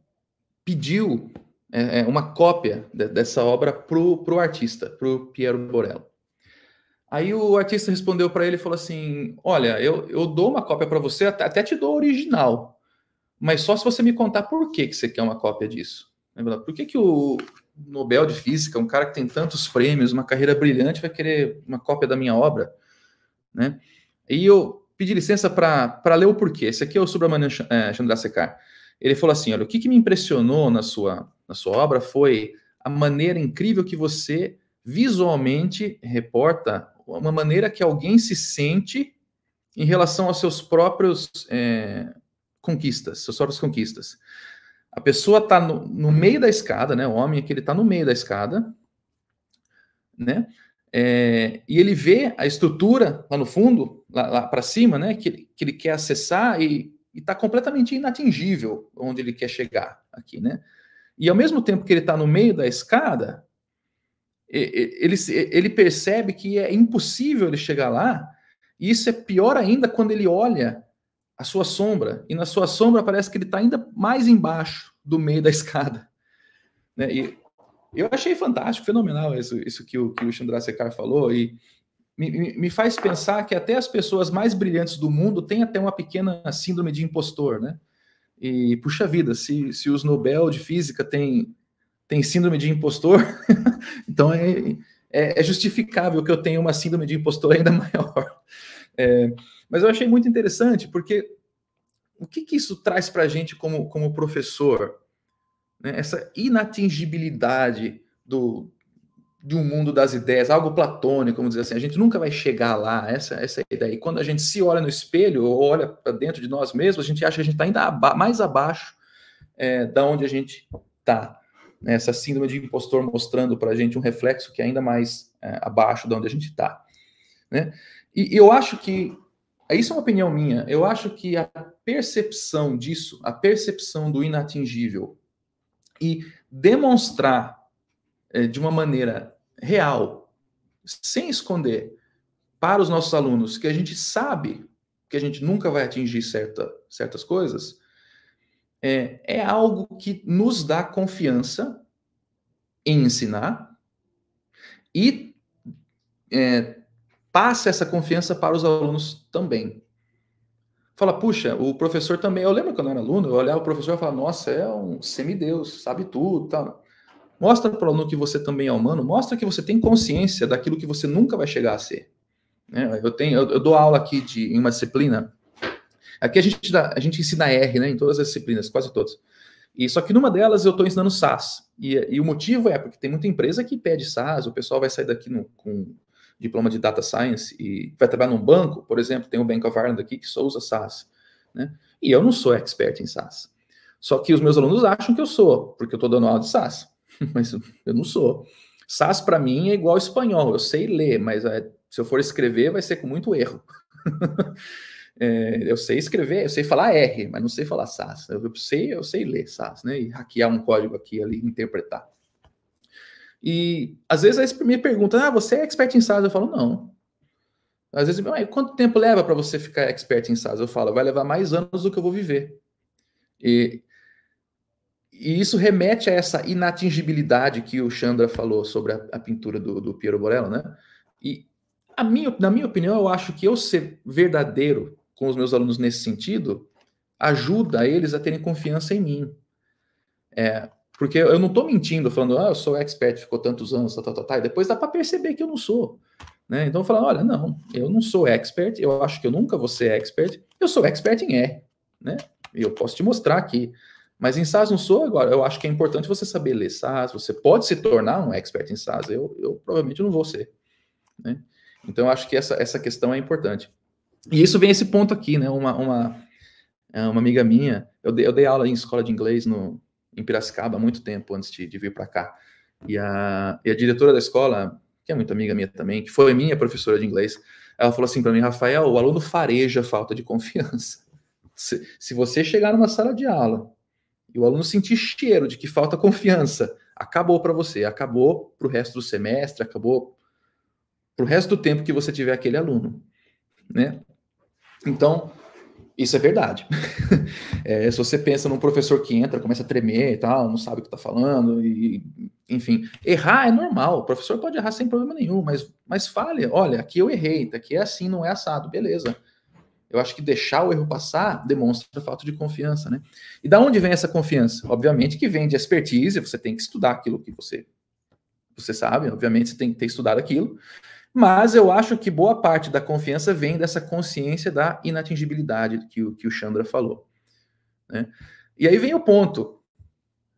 pediu é, é uma cópia de, dessa obra pro, pro artista, pro Piero Borello. Aí o artista respondeu para ele e falou assim: Olha, eu, eu dou uma cópia para você, até, até te dou a original, mas só se você me contar por que, que você quer uma cópia disso. Por que, que o Nobel de Física, um cara que tem tantos prêmios, uma carreira brilhante, vai querer uma cópia da minha obra? Né? E eu pedi licença para ler o porquê. Esse aqui é o Subramanian é, Chandrasekhar. Ele falou assim: olha, o que, que me impressionou na sua, na sua obra foi a maneira incrível que você visualmente reporta uma maneira que alguém se sente em relação aos seus próprios é, conquistas, suas próprias conquistas. A pessoa está no, no, uhum. meio da escada, né? O homem que ele está no meio da escada, né? É, e ele vê a estrutura lá no fundo, lá, lá para cima, né? Que, que ele quer acessar e está completamente inatingível onde ele quer chegar aqui, né? E ao mesmo tempo que ele está no meio da escada, ele, ele percebe que é impossível ele chegar lá. E isso é pior ainda quando ele olha a sua sombra, e na sua sombra parece que ele está ainda mais embaixo do meio da escada. Né? E eu achei fantástico, fenomenal isso, isso que o, que o Chandrasekhar falou, e me, me, faz pensar que até as pessoas mais brilhantes do mundo têm até uma pequena síndrome de impostor, né? E, puxa vida, se, se os Nobel de Física têm, tem síndrome de impostor, então é, é, é justificável que eu tenha uma síndrome de impostor ainda maior. É, mas eu achei muito interessante, porque o que, que isso traz para a gente como, como professor? Né? Essa inatingibilidade do, de um mundo das ideias, algo platônico, vamos dizer assim, a gente nunca vai chegar lá, essa, essa é a ideia. E quando a gente se olha no espelho, ou olha para dentro de nós mesmos, a gente acha que a gente está ainda aba mais abaixo é, da onde a gente está. Né? Essa síndrome de impostor mostrando para a gente um reflexo que é ainda mais é, abaixo de onde a gente está. Né? E eu acho que, é, isso é uma opinião minha, eu acho que a percepção disso, a percepção do inatingível e demonstrar é, de uma maneira real, sem esconder, para os nossos alunos que a gente sabe que a gente nunca vai atingir certa, certas coisas, é, é algo que nos dá confiança em ensinar e é, passa essa confiança para os alunos também. Fala, puxa, o professor também. Eu lembro quando eu era aluno, eu olhava o professor e falava, nossa, é um semideus, sabe tudo, tal. Mostra para o aluno que você também é humano, mostra que você tem consciência daquilo que você nunca vai chegar a ser. Né? Eu, tenho, eu, eu, dou aula aqui de, em uma disciplina. Aqui a gente, dá, a gente ensina R né, em todas as disciplinas, quase todas. E só que numa delas eu estou ensinando SAS. E, e, o motivo é porque tem muita empresa que pede SAS, o pessoal vai sair daqui no, com diploma de Data Science e vai trabalhar num banco, por exemplo, tem o Bank of Ireland aqui que só usa SaaS, né? E eu não sou expert em SaaS. Só que os meus alunos acham que eu sou, porque eu estou dando aula de SaaS, mas eu não sou. SAS para mim é igual espanhol, eu sei ler, mas é, se eu for escrever vai ser com muito erro. é, eu sei escrever, eu sei falar R, mas não sei falar SAS. Eu, sei, eu sei ler SAS, né? E hackear um código aqui ali, interpretar. E às vezes eles me perguntam: ah, você é expert em SaaS? Eu falo: não. Às vezes, quanto tempo leva para você ficar expert em SaaS? Eu falo: vai levar mais anos do que eu vou viver. E, e isso remete a essa inatingibilidade que o Chandra falou sobre a, a pintura do, do, Piero Borello, né? E a minha, na minha opinião, eu acho que eu ser verdadeiro com os meus alunos nesse sentido ajuda eles a terem confiança em mim. É, porque eu não estou mentindo, falando, ah, eu sou expert, ficou tantos anos, tá, tá, tá, tá. E depois dá para perceber que eu não sou. Né? Então, falando, olha, não, eu não sou expert, eu acho que eu nunca vou ser expert, eu sou expert em E, né? E eu posso te mostrar aqui. Mas em SAS não sou agora. Eu acho que é importante você saber ler SAS, você pode se tornar um expert em SAS. Eu, eu provavelmente não vou ser. Né? Então, eu acho que essa, essa questão é importante. E isso vem esse ponto aqui, né? Uma, uma, é, uma amiga minha, eu dei, eu dei aula em escola de inglês no, em Piracicaba há muito tempo antes de, de vir para cá. E a, e a diretora da escola, que é muito amiga minha também, que foi minha professora de inglês, ela falou assim para mim, Rafael, o aluno fareja falta de confiança. Se, se você chegar numa sala de aula e o aluno sentir cheiro de que falta confiança, acabou para você, acabou para o resto do semestre, acabou para o resto do tempo que você tiver aquele aluno, né? Então, isso é verdade. é, se você pensa num professor que entra, começa a tremer e tal, não sabe o que está falando, e, enfim, errar é normal. O professor pode errar sem problema nenhum, mas, mas fale: olha, aqui eu errei, tá aqui é assim, não é assado, beleza. Eu acho que deixar o erro passar demonstra falta de confiança, né? E da onde vem essa confiança? Obviamente que vem de expertise, você tem que estudar aquilo que você, você sabe, obviamente você tem que ter estudado aquilo. Mas eu acho que boa parte da confiança vem dessa consciência da inatingibilidade que o, que o Chandra falou. Né? E aí vem o ponto.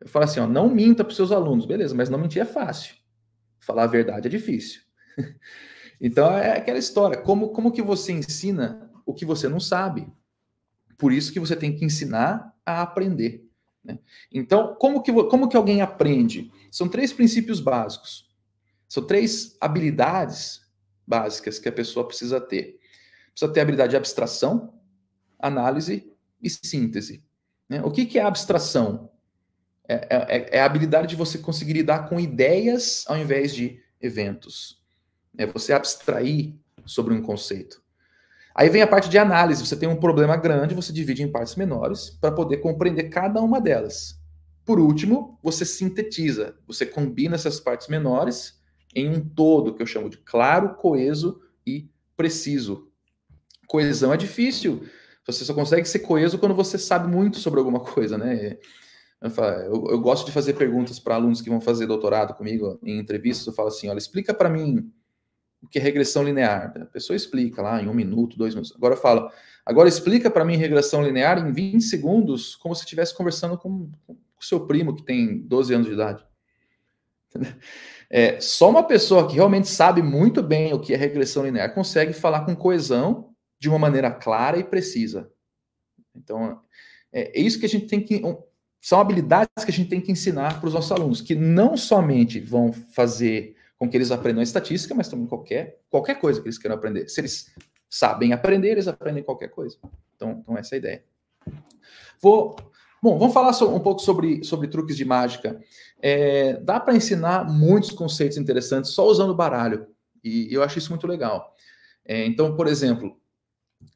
Eu falo assim, ó, não minta para os seus alunos. Beleza, mas não mentir é fácil. Falar a verdade é difícil. então é aquela história. Como, como que você ensina o que você não sabe? Por isso que você tem que ensinar a aprender. Né? Então, como que, como que alguém aprende? São três princípios básicos são três habilidades básicas que a pessoa precisa ter. Precisa ter a habilidade de abstração, análise e síntese. Né? O que, que é abstração? É, é, é, é, a habilidade de você conseguir lidar com ideias ao invés de eventos. É você abstrair sobre um conceito. Aí vem a parte de análise. Você tem um problema grande, você divide em partes menores para poder compreender cada uma delas. Por último, você sintetiza, você combina essas partes menores em um todo que eu chamo de claro, coeso e preciso. Coesão é difícil. Você só consegue ser coeso quando você sabe muito sobre alguma coisa, né? Eu, eu gosto de fazer perguntas para alunos que vão fazer doutorado comigo em entrevistas. Eu falo assim: olha, explica para mim o que é regressão linear. A pessoa explica lá em um minuto, dois minutos. Agora fala: agora explica para mim regressão linear em 20 segundos, como se estivesse conversando com o seu primo que tem 12 anos de idade. É, só uma pessoa que realmente sabe muito bem o que é regressão linear consegue falar com coesão de uma maneira clara e precisa. Então, é, é isso que a gente tem que. São habilidades que a gente tem que ensinar para os nossos alunos, que não somente vão fazer com que eles aprendam estatística, mas também qualquer, qualquer coisa que eles queiram aprender. Se eles sabem aprender, eles aprendem qualquer coisa. Então, então essa é a ideia. Vou Bom, vamos falar um pouco sobre, sobre truques de mágica. É, dá para ensinar muitos conceitos interessantes só usando baralho. E eu acho isso muito legal. É, então, por exemplo,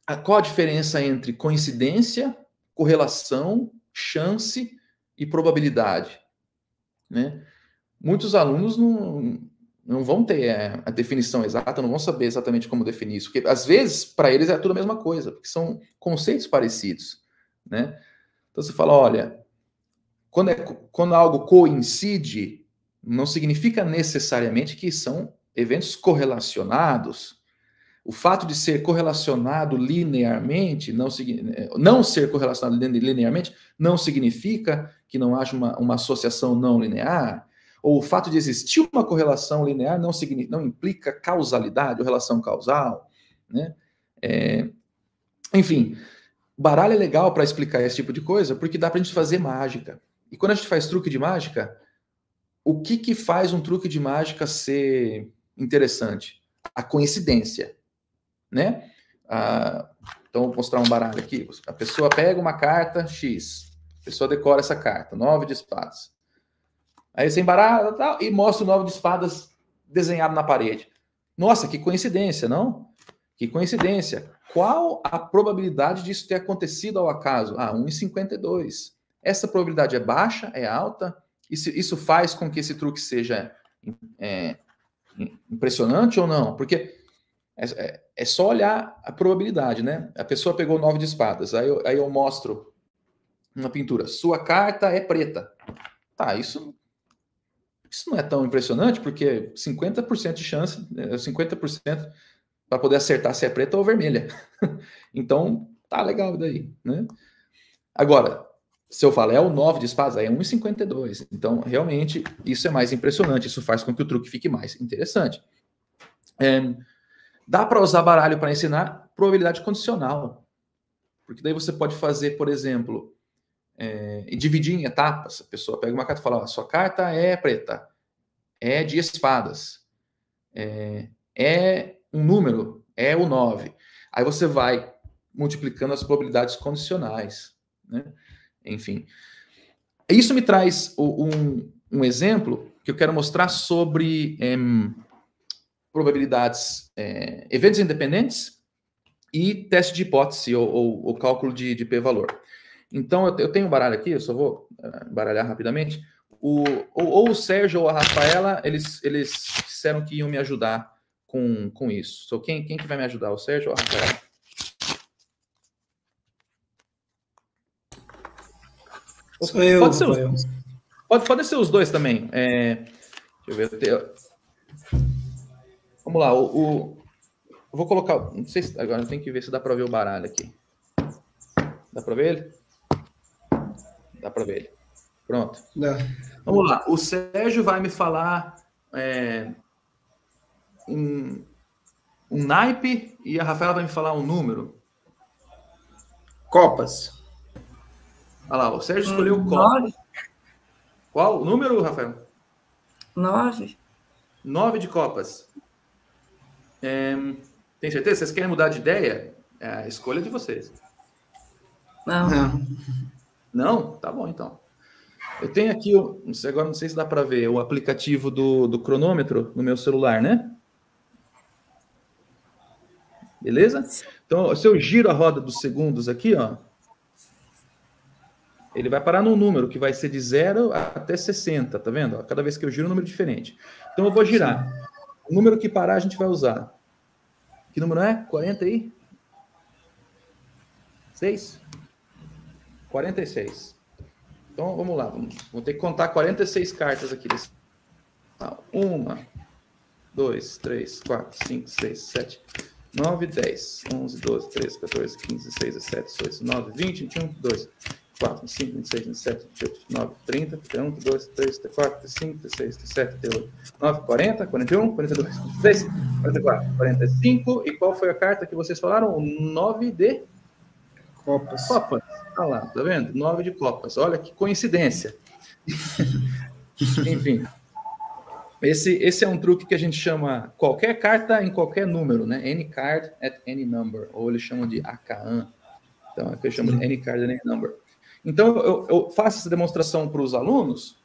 a, qual a diferença entre coincidência, correlação, chance e probabilidade? Né? Muitos alunos não, não vão ter a, é, a definição exata, não vão saber exatamente como definir isso. Porque, às vezes, para eles é tudo a mesma coisa, porque são conceitos parecidos. Né? Então você fala, olha, quando, é, quando algo coincide, não significa necessariamente que são eventos correlacionados. O fato de ser correlacionado linearmente, não, eh, não ser correlacionado linearmente, não significa que não haja uma, uma associação não linear. Ou o fato de existir uma correlação linear não, não implica causalidade ou relação causal. Né? É, enfim, Baralho é legal para explicar esse tipo de coisa, porque dá para a gente fazer mágica. E quando a gente faz truque de mágica, o que, que faz um truque de mágica ser interessante? A coincidência, né? Ah, então, vou mostrar um baralho aqui. A pessoa pega uma carta X, a pessoa decora essa carta, nove de espadas. Aí você embaralha tal, e mostra o nove de espadas desenhado na parede. Nossa, que coincidência, não? Que coincidência. Qual a probabilidade disso ter acontecido ao acaso? Ah, 1 em 52. Essa probabilidade é baixa, é alta? Isso, isso faz com que esse truque seja é, impressionante ou não? Porque é, é, é, só olhar a probabilidade, né? A pessoa pegou nove de espadas, aí eu, aí eu mostro uma pintura. Sua carta é preta. Tá, isso isso não é tão impressionante, porque 50% de chance, 50% é, para poder acertar se é preta ou vermelha. então, tá legal daí, né? Agora, se eu falar é o 9 de espadas, aí é 1,52. Então, realmente, isso é mais impressionante. Isso faz com que o truque fique mais interessante. É, dá para usar baralho para ensinar probabilidade condicional. Porque daí você pode fazer, por exemplo, é, dividir em etapas. A pessoa pega uma carta e fala: ó, sua carta é preta, é de espadas, é, é um número é o 9. Aí você vai multiplicando as probabilidades condicionais. Né? Enfim. Isso me traz um, um exemplo que eu quero mostrar sobre é, probabilidades, é, eventos independentes e teste de hipótese ou, ou, ou cálculo de, de p-valor. Então, eu, tenho um baralho aqui, eu só vou eh, baralhar rapidamente. O, ou, ou o Sérgio ou a Rafaela, eles, eles disseram que iam me ajudar com, com isso. So, quem, quem que vai me ajudar? O Sérgio ou a Rafael? eu, pode, ser os, eu. Pode, pode ser os dois também. É, deixa eu ver. Vamos lá. O, o eu vou colocar. Não sei se, agora tem que ver se dá para ver o baralho aqui. Dá para ver ele? Dá para ver ele. Pronto. Vamos lá. O Sérgio vai me falar é, um, um naipe e a Rafaela vai me falar um número. Copas. Olha lá, o Sérgio hum, escolheu hum, Copas. Nove. Qual o número, Rafael? Nove. Nove de Copas. É, tem certeza? Vocês querem mudar de ideia? É a escolha de vocês. Não. Não? Não? Tá bom, então. Eu tenho aqui, agora não sei se dá para ver, o aplicativo do, do cronômetro no meu celular, né? Beleza? Então, se eu giro a roda dos segundos aqui, ó, ele vai parar num número que vai ser de 0 até 60, tá vendo? Cada vez que eu giro, é um número diferente. Então, eu vou girar. O número que parar, a gente vai usar. Que número é? 40 aí? 6? 46. Então, vamos lá. Vamos, vou ter que contar 46 cartas aqui. Desse... Uma, dois, três, quatro, cinco, seis, sete, 9, 10, 11, 12, 13, 14, 15, 16, 17, 18, 19, 20, 21, 22, 24, 25, 26, 27, 28, 29, 30, 31, 32, 33, 34, 35, 36, 37, 38, 9, 40, 41, 42, 43, 44, 45. E qual foi a carta que vocês falaram? 9 de Copas. Copas. Ah lá, tá vendo? 9 de Copas. Olha que coincidência. Enfim. Esse, esse é um truque que a gente chama qualquer carta em qualquer número, né? Any card at any number. Ou eles chamam de AKAN. Então, é o que eu chamo de any card at any number. Então, eu, eu faço essa demonstração para os alunos.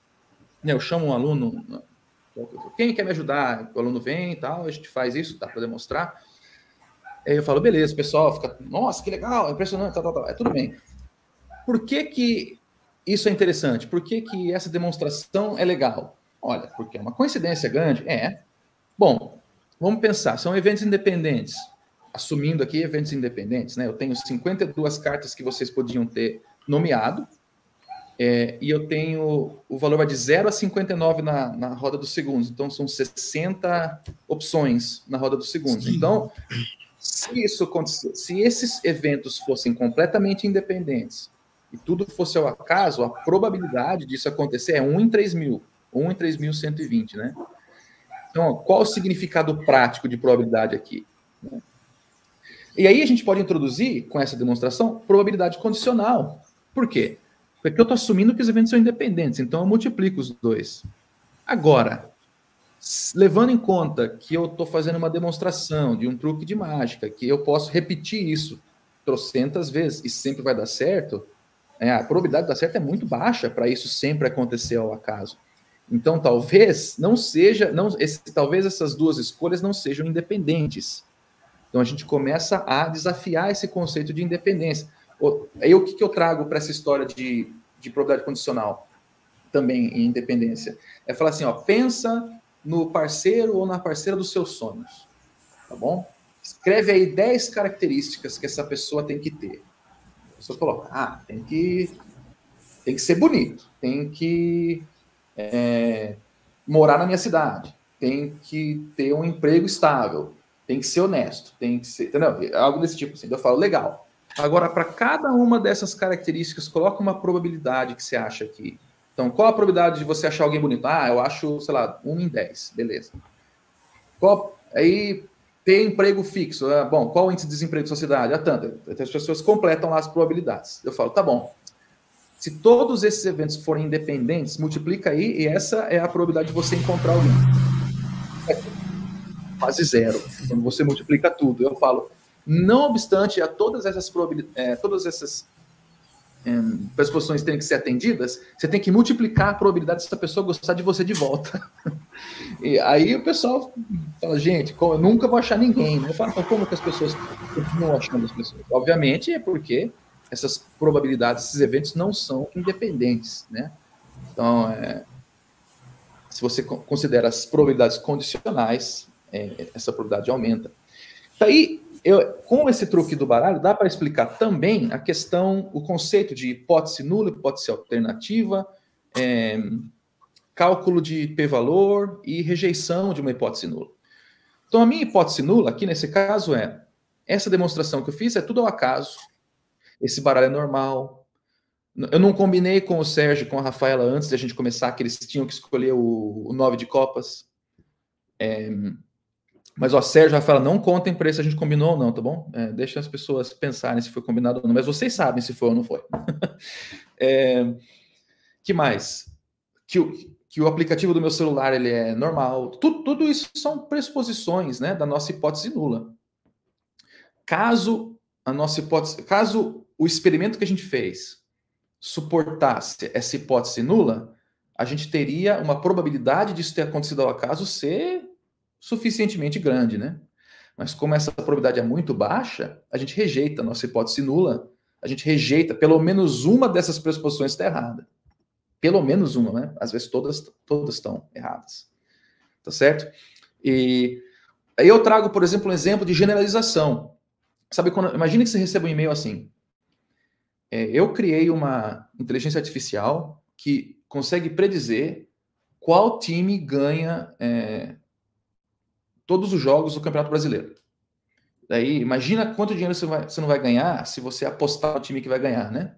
Né? Eu chamo um aluno. Quem quer me ajudar? O aluno vem e tal. A gente faz isso, dá para demonstrar. Aí eu falo, beleza, pessoal fica, nossa, que legal, é impressionante, tal, tal, tal. É tudo bem. Por que, que isso é interessante? Por que, que essa demonstração é legal? Olha, porque é uma coincidência grande? É. Bom, vamos pensar, são eventos independentes. Assumindo aqui eventos independentes, né? Eu tenho 52 cartas que vocês podiam ter nomeado, é, e eu tenho. O valor vai de 0 a 59 na, na roda dos segundos. Então são 60 opções na roda dos segundos. Sim. Então, se isso se esses eventos fossem completamente independentes e tudo fosse ao acaso, a probabilidade disso acontecer é 1 em 3 mil. 1 em 3.120, né? Então, qual o significado prático de probabilidade aqui? E aí a gente pode introduzir, com essa demonstração, probabilidade condicional. Por quê? Porque eu estou assumindo que os eventos são independentes, então eu multiplico os dois. Agora, levando em conta que eu estou fazendo uma demonstração de um truque de mágica, que eu posso repetir isso trocentas vezes e sempre vai dar certo, é, a probabilidade de dar certo é muito baixa para isso sempre acontecer ao acaso. Então, talvez não seja, não, esse, talvez essas duas escolhas não sejam independentes. Então, a gente começa a desafiar esse conceito de independência. Aí, o que, que eu trago para essa história de, de probabilidade condicional, também em independência? É falar assim, ó, pensa no parceiro ou na parceira dos seus sonhos, tá bom? Escreve aí 10 características que essa pessoa tem que ter. A pessoa coloca, ah, tem que, tem que ser bonito, tem que é, morar na minha cidade, tem que ter um emprego estável, tem que ser honesto, tem que ser, entendeu? É algo desse tipo assim. Então eu falo, legal. Agora, para cada uma dessas características, coloca uma probabilidade que você acha aqui. Então, qual a probabilidade de você achar alguém bonito? Ah, eu acho, sei lá, 1 em 10, beleza. Qual, aí, ter emprego fixo. Ah, bom, qual o índice de desemprego da sociedade? Ah, tanto. As pessoas completam lá as probabilidades. Eu falo, tá bom. Se todos esses eventos forem independentes, multiplica aí e essa é a probabilidade de você encontrar alguém. É quase zero. Quando você multiplica tudo, eu falo, não obstante a todas essas probabilidades, é, todas essas é, pressuposições terem que ser atendidas, você tem que multiplicar a probabilidade dessa pessoa gostar de você de volta. e aí o pessoal fala, gente, como, eu nunca vou achar ninguém. Né? Eu falo, como que as pessoas continuam achando as pessoas? Obviamente é porque essas probabilidades, esses eventos não são independentes, né? Então, é, se você considera as probabilidades condicionais, é, essa probabilidade aumenta. Daí, tá eu, com esse truque do baralho, dá para explicar também a questão, o conceito de hipótese nula, hipótese alternativa, é, cálculo de p-valor e rejeição de uma hipótese nula. Então, a minha hipótese nula aqui nesse caso é: essa demonstração que eu fiz é tudo ao acaso, esse baralho é normal. Eu não combinei com o Sérgio, com a Rafaela antes de a gente começar, que eles tinham que escolher o, o nove de copas. É, mas, ó, Sérgio, Rafaela, não contem para se a gente combinou ou não, tá bom? É, deixa as pessoas pensarem se foi combinado ou não. Mas vocês sabem se foi ou não foi. é, que mais? Que o, que o aplicativo do meu celular ele é normal. Tudo, tudo isso são pressuposições né, da nossa hipótese nula. Caso a nossa hipótese, caso o experimento que a gente fez suportasse essa hipótese nula, a gente teria uma probabilidade disso ter acontecido ao acaso ser suficientemente grande, né? Mas como essa probabilidade é muito baixa, a gente rejeita a nossa hipótese nula, a gente rejeita pelo menos uma dessas pressuposições está errada. Pelo menos uma, né? Às vezes todas todas estão erradas. Tá certo? E aí eu trago, por exemplo, um exemplo de generalização. Sabe quando, imagina que você receba um e-mail assim: é, eu criei uma inteligência artificial que consegue predizer qual time ganha é, todos os jogos do Campeonato Brasileiro. Daí, imagina quanto dinheiro você, vai, você, não vai ganhar se você apostar no time que vai ganhar, né?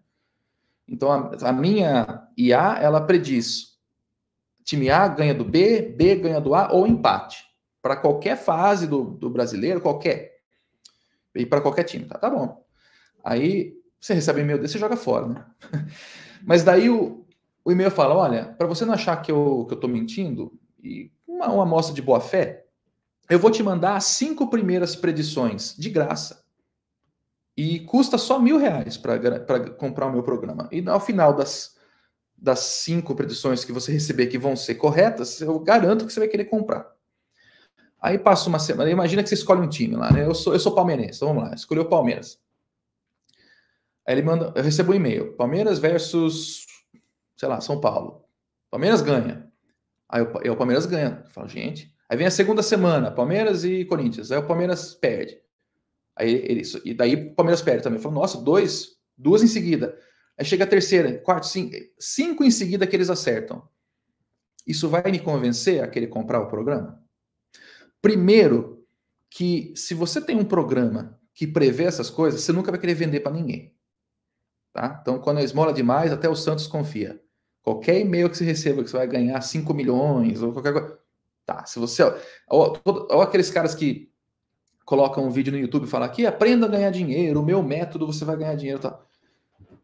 Então, a, a minha IA, ela prediz time A ganha do B, B ganha do A ou empate. Para qualquer fase do, do brasileiro, qualquer. E para qualquer time, tá? Tá bom. Aí, você recebe e-mail desse, você joga fora, né? Mas daí o, o e-mail fala: olha, para você não achar que eu, que eu tô mentindo, e uma, uma amostra de boa fé, eu vou te mandar as cinco primeiras predições de graça. E custa só mil reais para comprar o meu programa. E ao final das, das cinco predições que você receber que vão ser corretas, eu garanto que você vai querer comprar. Aí passa uma semana. Imagina que você escolhe um time lá, né? Eu sou, eu sou palmeirense, então vamos lá, escolheu o Palmeiras. Aí ele manda, eu recebo um e-mail, Palmeiras versus, sei lá, São Paulo. Palmeiras ganha. Aí o, Palmeiras ganha. Eu falo, gente. Aí vem a segunda semana, Palmeiras e Corinthians. Aí o Palmeiras perde. Aí ele, e daí o Palmeiras perde também. Eu falo, nossa, dois, duas em seguida. Aí chega a terceira, quarta, cinco, cinco em seguida que eles acertam. Isso vai me convencer a querer comprar o programa? Primeiro, que se você tem um programa que prevê essas coisas, você nunca vai querer vender para ninguém. Tá? Então, quando é esmola demais, até o Santos confia. Qualquer e-mail que você receba que você vai ganhar 5 milhões ou qualquer coisa. Tá, se você. Ou, ou aqueles caras que colocam um vídeo no YouTube e falam aqui, aprenda a ganhar dinheiro, o meu método você vai ganhar dinheiro. Tá?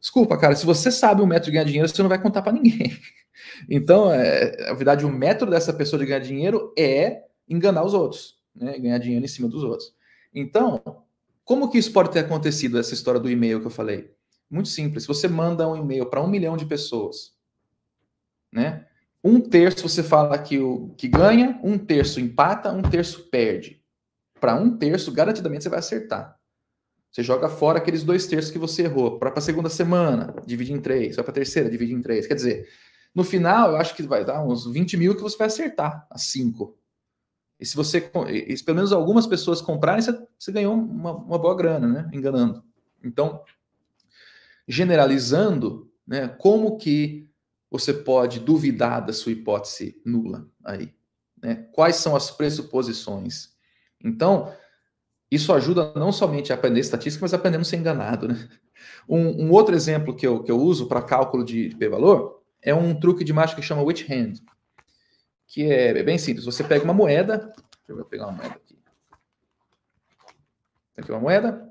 Desculpa, cara, se você sabe o método de ganhar dinheiro, você não vai contar para ninguém. Então, é, na verdade, o método dessa pessoa de ganhar dinheiro é enganar os outros, né? ganhar dinheiro em cima dos outros. Então, como que isso pode ter acontecido, essa história do e-mail que eu falei? Muito simples. Você manda um e-mail para um milhão de pessoas, né? Um terço você fala que, o, que ganha, um terço empata, um terço perde. Para um terço, garantidamente você vai acertar. Você joga fora aqueles dois terços que você errou. Para a segunda semana, divide em três. Vai para a terceira, divide em três. Quer dizer, no final, eu acho que vai dar uns 20 mil que você vai acertar a cinco. E se você, e se pelo menos algumas pessoas comprarem, você, você ganhou uma, uma boa grana, né? Enganando. Então, generalizando, né, como que você pode duvidar da sua hipótese nula aí? Né? Quais são as pressuposições? Então, isso ajuda não somente a aprender estatística, mas aprendendo a ser enganado. Né? Um, um, outro exemplo que eu, que eu uso para cálculo de p-valor é um truque de mágica que chama Witch Hand, que é, é bem simples. Você pega uma moeda, eu vou pegar uma moeda aqui. Tem aqui é uma moeda,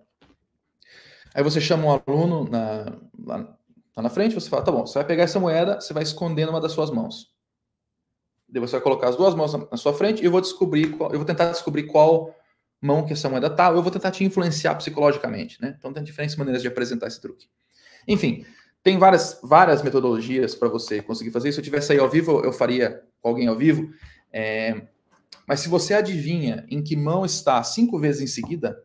Aí você chama um aluno na, lá, lá na frente, você fala, tá bom, você vai pegar essa moeda, você vai esconder numa das suas mãos. Daí você vai colocar as duas mãos na, na sua frente e eu vou descobrir, qual, eu vou tentar descobrir qual mão que essa moeda tá, ou eu vou tentar te influenciar psicologicamente, né? Então tem diferentes maneiras de apresentar esse truque. Enfim, tem várias, várias metodologias para você conseguir fazer isso. Se eu tivesse aí ao vivo, eu faria com alguém ao vivo. É... Mas se você adivinha em que mão está cinco vezes em seguida,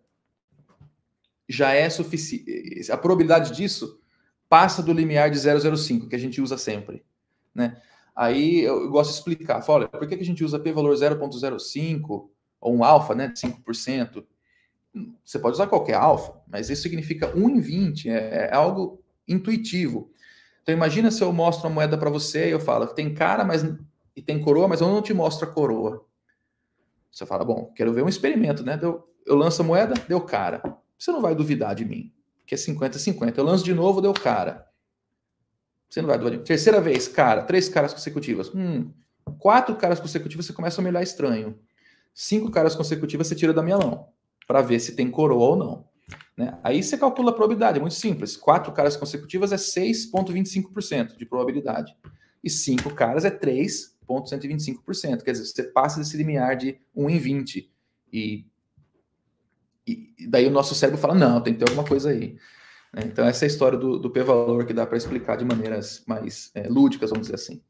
já é suficiente. A probabilidade disso passa do limiar de 0,05, que a gente usa sempre. Né? Aí eu gosto de explicar. Fala, olha, por que a gente usa P valor 0,05 ou um alfa né, de 5%? Você pode usar qualquer alfa, mas isso significa 1 em 20, é, é algo intuitivo. Então imagina se eu mostro uma moeda para você e eu falo que tem cara mas, e tem coroa, mas eu não te mostro a coroa. Você fala, bom, quero ver um experimento, né? Deu, eu lanço a moeda, deu cara. Você não vai duvidar de mim, porque é 50-50. Eu lanço de novo, deu cara. Você não vai duvidar. De... Terceira vez, cara. Três caras consecutivas. Hum. Quatro caras consecutivas, você começa a me olhar estranho. Cinco caras consecutivas, você tira da minha mão para ver se tem coroa ou não. Né? Aí você calcula a probabilidade, é muito simples. Quatro caras consecutivas é 6,25% de probabilidade. E cinco caras é 3,125%. Quer dizer, você passa desse limiar de 1 em 20. E e daí o nosso cérebro fala, não, tem que ter alguma coisa aí. Né? Então, essa é a história do, do P-valor que dá para explicar de maneiras mais é, lúdicas, vamos dizer assim.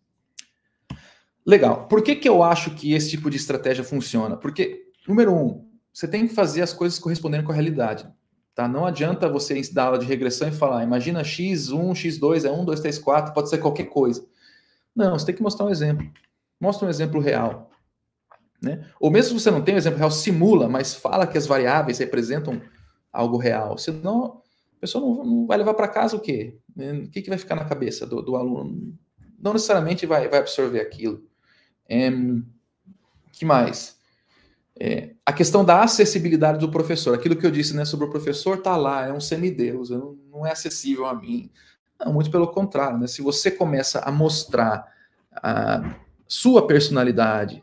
Legal. Por que, que eu acho que esse tipo de estratégia funciona? Porque, número um, você tem que fazer as coisas correspondendo com a realidade. Tá? Não adianta você dar aula de regressão e falar, imagina x1, x2, é 1, 2, 3, 4, pode ser qualquer coisa. Não, você tem que mostrar um exemplo. Mostra um exemplo real. Né? Ou mesmo se você não tem um exemplo real, simula, mas fala que as variáveis representam algo real. Senão, a pessoa não, não vai levar para casa o quê? Né? O que, que vai ficar na cabeça do, do aluno? Não necessariamente vai, vai absorver aquilo. É, que mais? É, a questão da acessibilidade do professor. Aquilo que eu disse né, sobre o professor está lá, é um semideus, não, não é acessível a mim. Não, muito pelo contrário. Né? Se você começa a mostrar a sua personalidade,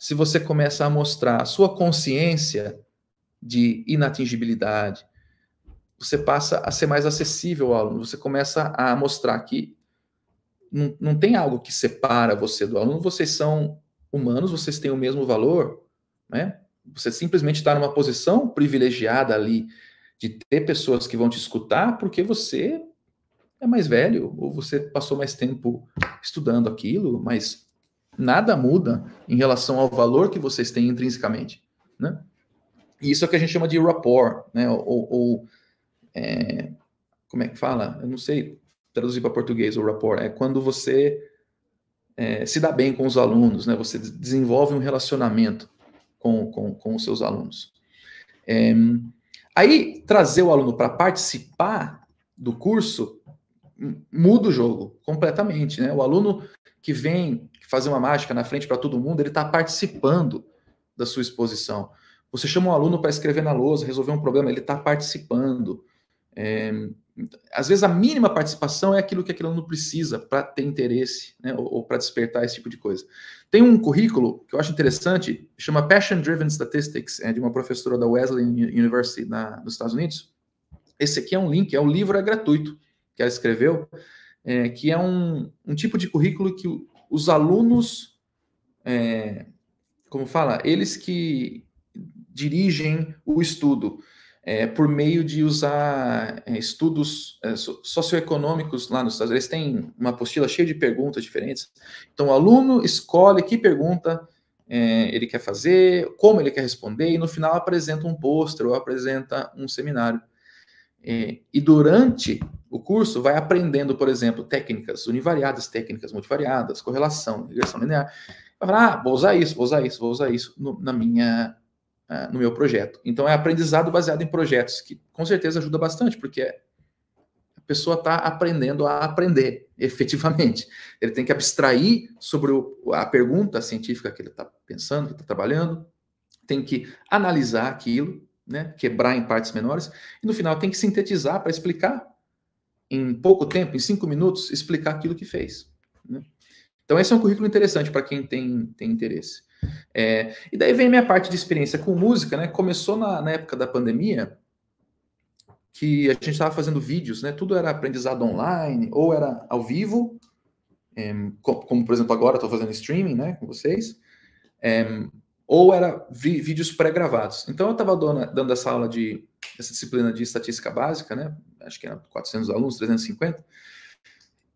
se você começa a mostrar a sua consciência de inatingibilidade, você passa a ser mais acessível ao aluno, você começa a mostrar que não, não tem algo que separa você do aluno, vocês são humanos, vocês têm o mesmo valor, né? Você simplesmente está numa posição privilegiada ali de ter pessoas que vão te escutar porque você é mais velho, ou você passou mais tempo estudando aquilo, mais nada muda em relação ao valor que vocês têm intrinsecamente, né? E isso é o que a gente chama de rapport, né? Ou, ou é, como é que fala? Eu não sei traduzir para português o rapport. É quando você é, se dá bem com os alunos, né? Você desenvolve um relacionamento com, com, com os seus alunos. É, aí, trazer o aluno para participar do curso muda o jogo completamente, né? O aluno que vem fazer uma mágica na frente para todo mundo, ele está participando da sua exposição. Você chama um aluno para escrever na lousa, resolver um problema, ele está participando. É, às vezes a mínima participação é aquilo que aquele aluno precisa para ter interesse, né, ou, ou para despertar esse tipo de coisa. Tem um currículo que eu acho interessante, chama Passion Driven Statistics, é de uma professora da Wesleyan University na, nos Estados Unidos. Esse aqui é um link, é um livro é gratuito que ela escreveu, é, que é um, um tipo de currículo que os alunos, é, como fala, eles que dirigem o estudo. É, por meio de usar é, estudos é, socioeconômicos lá nos Estados Unidos. Eles têm uma apostila cheia de perguntas diferentes. Então, o aluno escolhe que pergunta é, ele quer fazer, como ele quer responder, e no final apresenta um pôster ou apresenta um seminário. É, e durante o curso vai aprendendo, por exemplo, técnicas univariadas, técnicas multivariadas, correlação, regressão linear. Vai falar, ah, vou usar isso, vou usar isso, vou usar isso no, na minha, uh, no meu projeto. Então é aprendizado baseado em projetos, que com certeza ajuda bastante, porque a pessoa está aprendendo a aprender, efetivamente. Ele tem que abstrair sobre o, a pergunta científica que ele está pensando, que está trabalhando, tem que analisar aquilo né? quebrar em partes menores, e no final tem que sintetizar para explicar em pouco tempo, em cinco minutos, explicar aquilo que fez. Né? Então, esse é um currículo interessante para quem tem, tem interesse. É, e daí vem a minha parte de experiência com música, né? Começou na, na época da pandemia, que a gente estava fazendo vídeos, né? Tudo era aprendizado online, ou era ao vivo, é, como, como, por exemplo agora estou fazendo streaming, né, com vocês. É, ou era vi, vídeos pré-gravados. Então eu estava dando, essa aula de essa disciplina de estatística básica, né? Acho que era 400 alunos, 350.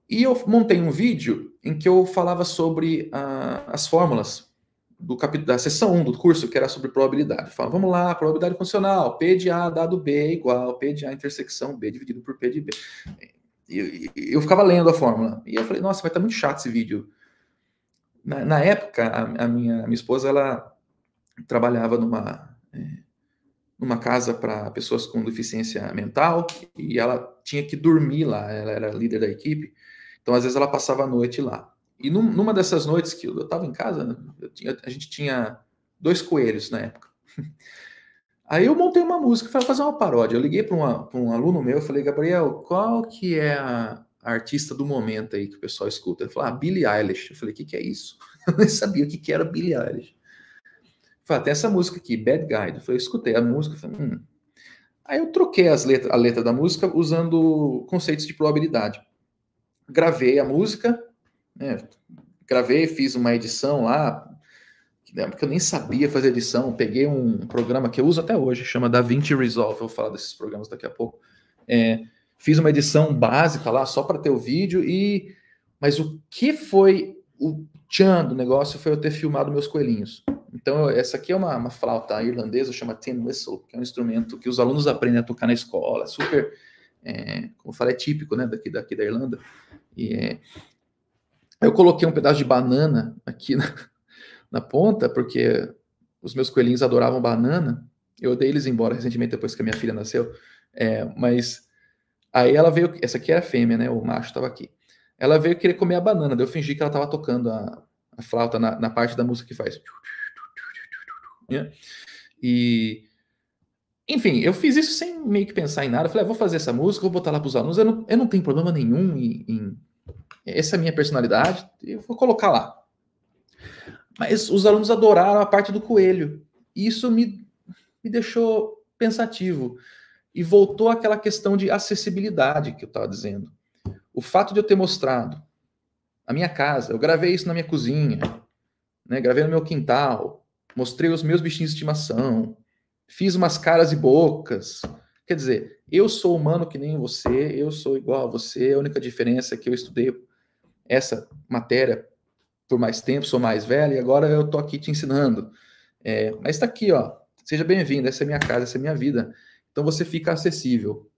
E eu montei um vídeo em que eu falava sobre ah, as fórmulas do capítulo da sessão 1 do curso, que era sobre probabilidade. Fala, vamos lá, probabilidade condicional, P de A dado B é igual P de A intersecção B dividido por P de B. e eu ficava lendo a fórmula. E eu falei, nossa, vai estar tá muito chato esse vídeo. Na, na época, a, a minha, a minha esposa, ela trabalhava numa, é, numa casa para pessoas com deficiência mental e ela tinha que dormir lá, ela era líder da equipe, então às vezes ela passava a noite lá. E num, numa dessas noites que eu estava em casa, né, tinha, a gente tinha dois coelhos na época. Aí eu montei uma música para fazer uma paródia. Eu liguei para um aluno meu, eu falei, Gabriel, qual que é a, a artista do momento aí que o pessoal escuta? Ele falou, ah, Billie Eilish. Eu falei, o que, que é isso? Eu nem sabia o que, que era Billie Eilish. Falei, ah, tem essa música aqui, Bad Guy. Eu falei, escutei a música. Falei, hum. Aí eu troquei as letra, a letra da música usando conceitos de probabilidade. Gravei a música, né? gravei, fiz uma edição lá, né, porque eu nem sabia fazer edição. Peguei um programa que eu uso até hoje, chama DaVinci Resolve. Eu vou falar desses programas daqui a pouco. É, fiz uma edição básica lá só para ter o vídeo e mas o que foi o tchan do negócio foi eu ter filmado meus coelhinhos. Então, essa aqui é uma, uma flauta irlandesa, chama tin whistle, que é um instrumento que os alunos aprendem a tocar na escola, é super, é, como eu falei, é típico, né, daqui, daqui da Irlanda. E, é, eu coloquei um pedaço de banana aqui na, na ponta, porque os meus coelhinhos adoravam banana, eu dei eles embora recentemente, depois que a minha filha nasceu, é, mas aí ela veio, essa aqui era fêmea, né, o macho estava aqui, ela veio querer comer a banana, eu fingi que ela estava tocando a, a flauta na, na parte da música que faz... Né? E enfim, eu fiz isso sem meio que pensar em nada. Eu falei, ah, vou fazer essa música, vou botar lá para os alunos. Eu não, eu não tenho problema nenhum em, em, Essa é a minha personalidade, eu vou colocar lá. Mas os alunos adoraram a parte do coelho. E isso me, me deixou pensativo. E voltou àquela questão de acessibilidade que eu estava dizendo. O fato de eu ter mostrado a minha casa, eu gravei isso na minha cozinha, né? gravei no meu quintal, mostrei os meus bichinhos de estimação, fiz umas caras e bocas. Quer dizer, eu sou humano que nem você, eu sou igual a você, a única diferença é que eu estudei essa matéria por mais tempo, sou mais velho e agora eu tô aqui te ensinando. É, mas está aqui, ó. Seja bem-vindo, essa é minha casa, essa é minha vida. Então você fica acessível.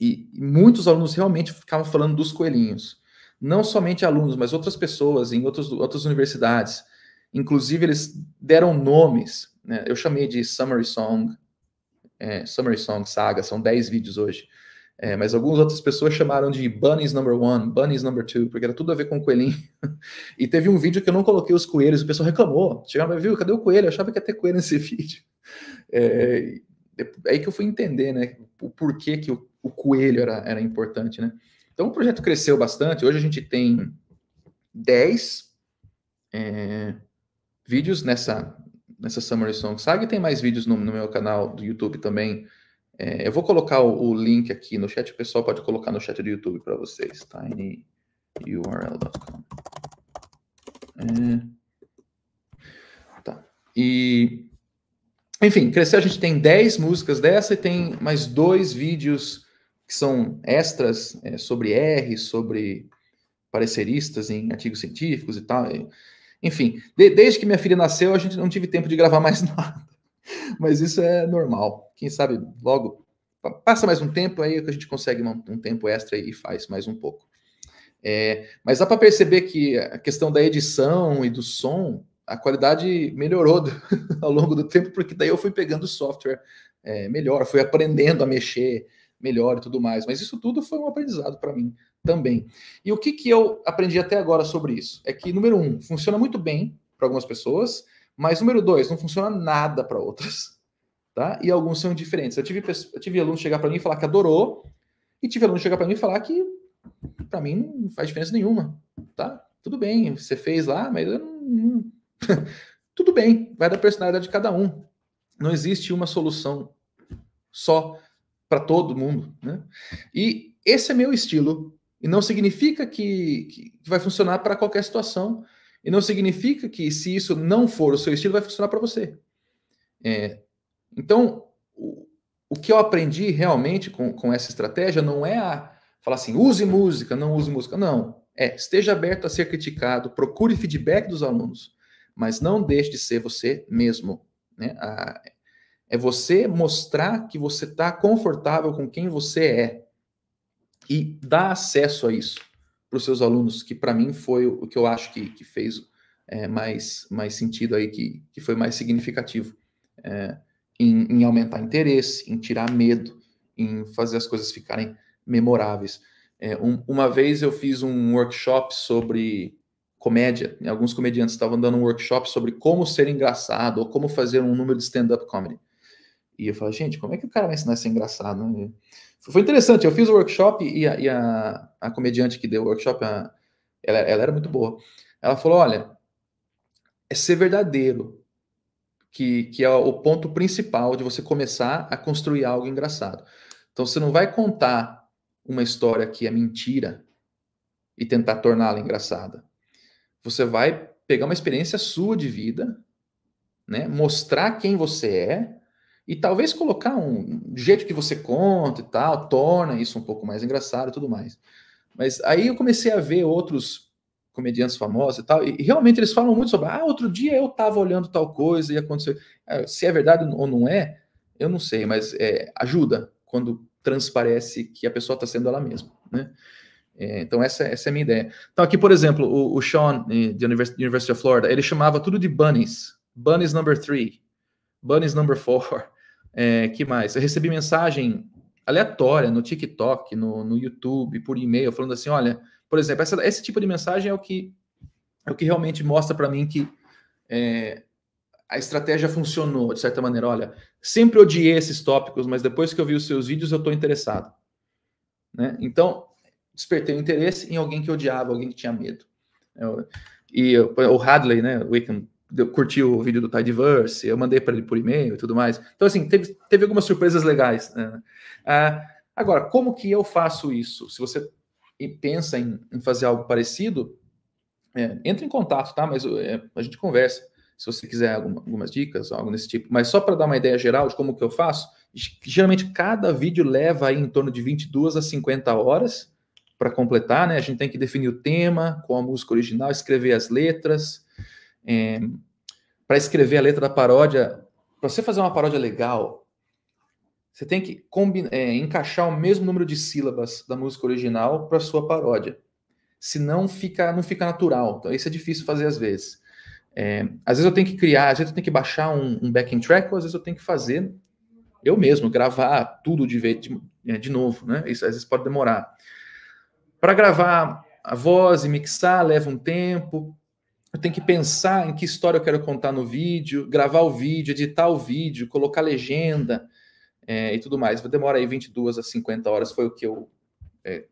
E, e muitos alunos realmente ficavam falando dos coelhinhos. Não somente alunos, mas outras pessoas em outros, outras universidades Inclusive, eles deram nomes. Né? Eu chamei de Summary Song, é, Summary Song Saga, são 10 vídeos hoje. É, mas algumas outras pessoas chamaram de Bunnies Number One, Bunnies Number Two, porque era tudo a ver com o coelhinho. e teve um vídeo que eu não coloquei os coelhos, o pessoal reclamou. Chegaram viu, cadê o coelho? Eu achava que ia ter coelho nesse vídeo. É, é aí que eu fui entender, né, o porquê que o, o coelho era, era importante, né. Então o projeto cresceu bastante, hoje a gente tem 10 é, vídeos nessa, nessa Summary Song Saga. tem mais vídeos no, no meu canal do YouTube também. É, eu vou colocar o, o, link aqui no chat. O pessoal pode colocar no chat do YouTube para vocês. tinyurl.com é, Tá. E... Enfim, crescer a gente tem 10 músicas dessa e tem mais dois vídeos que são extras é, sobre R, sobre pareceristas em artigos científicos e tal. Enfim, de, desde que minha filha nasceu, a gente não tive tempo de gravar mais nada. Mas isso é normal. Quem sabe logo passa mais um tempo, aí é a gente consegue um, um tempo extra e faz mais um pouco. É, mas dá para perceber que a questão da edição e do som, a qualidade melhorou do, ao longo do tempo, porque daí eu fui pegando software é, melhor, fui aprendendo a mexer melhor e tudo mais. Mas isso tudo foi um aprendizado para mim também. E o que, que eu aprendi até agora sobre isso? É que, número um, funciona muito bem para algumas pessoas, mas, número dois, não funciona nada para outras. Tá? E alguns são diferentes. Eu tive, eu tive aluno chegar para mim e falar que adorou, e tive aluno chegar para mim e falar que, para mim, não faz diferença nenhuma. Tá? Tudo bem, você fez lá, mas eu não... Tudo bem, vai da personalidade de cada um. Não existe uma solução só para todo mundo. Né? E esse é meu estilo e não significa que, que vai funcionar para qualquer situação. E não significa que, se isso não for o seu estilo, vai funcionar para você. É, então, o, o, que eu aprendi realmente com, com essa estratégia não é a falar assim, use música, não use música. Não. É, esteja aberto a ser criticado, procure feedback dos alunos, mas não deixe de ser você mesmo. Né? A, é você mostrar que você está confortável com quem você é e dar acesso a isso para os seus alunos, que para mim foi o que eu acho que, que fez é, mais, mais sentido aí, que, que foi mais significativo é, em, em, aumentar interesse, em tirar medo, em fazer as coisas ficarem memoráveis. É, um, uma vez eu fiz um workshop sobre comédia, alguns comediantes estavam dando um workshop sobre como ser engraçado ou como fazer um número de stand-up comedy. E eu falo, gente, como é que o cara vai ensinar a ser engraçado? Né? Foi interessante, eu fiz o workshop e a, e a, a comediante que deu o workshop, a, ela, ela era muito boa. Ela falou, olha, é ser verdadeiro, que, que é o ponto principal de você começar a construir algo engraçado. Então, você não vai contar uma história que é mentira e tentar torná-la engraçada. Você vai pegar uma experiência sua de vida, né? mostrar quem você é, e talvez colocar um, jeito que você conta e tal, torna isso um pouco mais engraçado e tudo mais. Mas aí eu comecei a ver outros comediantes famosos e tal, e, realmente eles falam muito sobre, ah, outro dia eu tava olhando tal coisa e aconteceu. É, se é verdade ou não é, eu não sei, mas é, ajuda quando transparece que a pessoa está sendo ela mesma, né? É, então, essa, essa é a minha ideia. Então, aqui, por exemplo, o, o Sean, eh, de University of Florida, ele chamava tudo de bunnies. Bunnies number three, bunnies number four. É, que mais? Eu recebi mensagem aleatória no TikTok, no, no YouTube, por e-mail, falando assim: olha, por exemplo, essa, esse tipo de mensagem é o que, é o que realmente mostra para mim que é, a estratégia funcionou, de certa maneira. Olha, sempre odiei esses tópicos, mas depois que eu vi os seus vídeos, eu estou interessado. Né? Então, despertei o interesse em alguém que odiava, alguém que tinha medo. Eu, é e eu, o Hadley, né, Wickham, curtiu o vídeo do Tidyverse, eu mandei para ele por e-mail e tudo mais. Então, assim, teve, teve algumas surpresas legais. Né? Ah, agora, como que eu faço isso? Se você pensa em, em fazer algo parecido, é, entre em contato, tá? Mas é, a gente conversa. Se você quiser alguma, algumas dicas, algo desse tipo. Mas só para dar uma ideia geral de como que eu faço, geralmente cada vídeo leva aí em torno de 22 a 50 horas para completar, né? A gente tem que definir o tema com a música original, escrever as letras, é, para escrever a letra da paródia, para você fazer uma paródia legal, você tem que é, encaixar o mesmo número de sílabas da música original para sua paródia. Senão fica, não fica natural. Então, isso é difícil fazer às vezes. É, às vezes eu tenho que criar, às vezes eu tenho que baixar um, um backing track, ou às vezes eu tenho que fazer eu mesmo, gravar tudo de, de, é, de novo, né? Isso às vezes pode demorar. Para gravar a voz e mixar leva um tempo. Eu tenho que pensar em que história eu quero contar no vídeo, gravar o vídeo, editar o vídeo, colocar legenda é, e tudo mais. Demora aí 22 a 50 horas, foi o que eu é,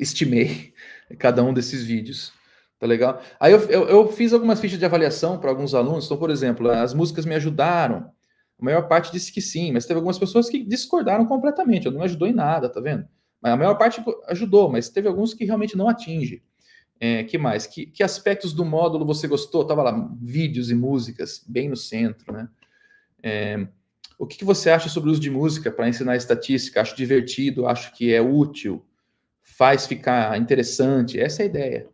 estimei cada um desses vídeos. Tá legal? Aí eu, eu, eu fiz algumas fichas de avaliação para alguns alunos. Então, por exemplo, as músicas me ajudaram. A maior parte disse que sim, mas teve algumas pessoas que discordaram completamente. Eu não ajudou em nada, tá vendo? Mas a maior parte tipo, ajudou, mas teve alguns que realmente não atinge. É, que mais? Que, que aspectos do módulo você gostou? Tava lá vídeos e músicas bem no centro, né? É, o que, que, você acha sobre o uso de música para ensinar estatística? Acho divertido, acho que é útil, faz ficar interessante. Essa é a ideia.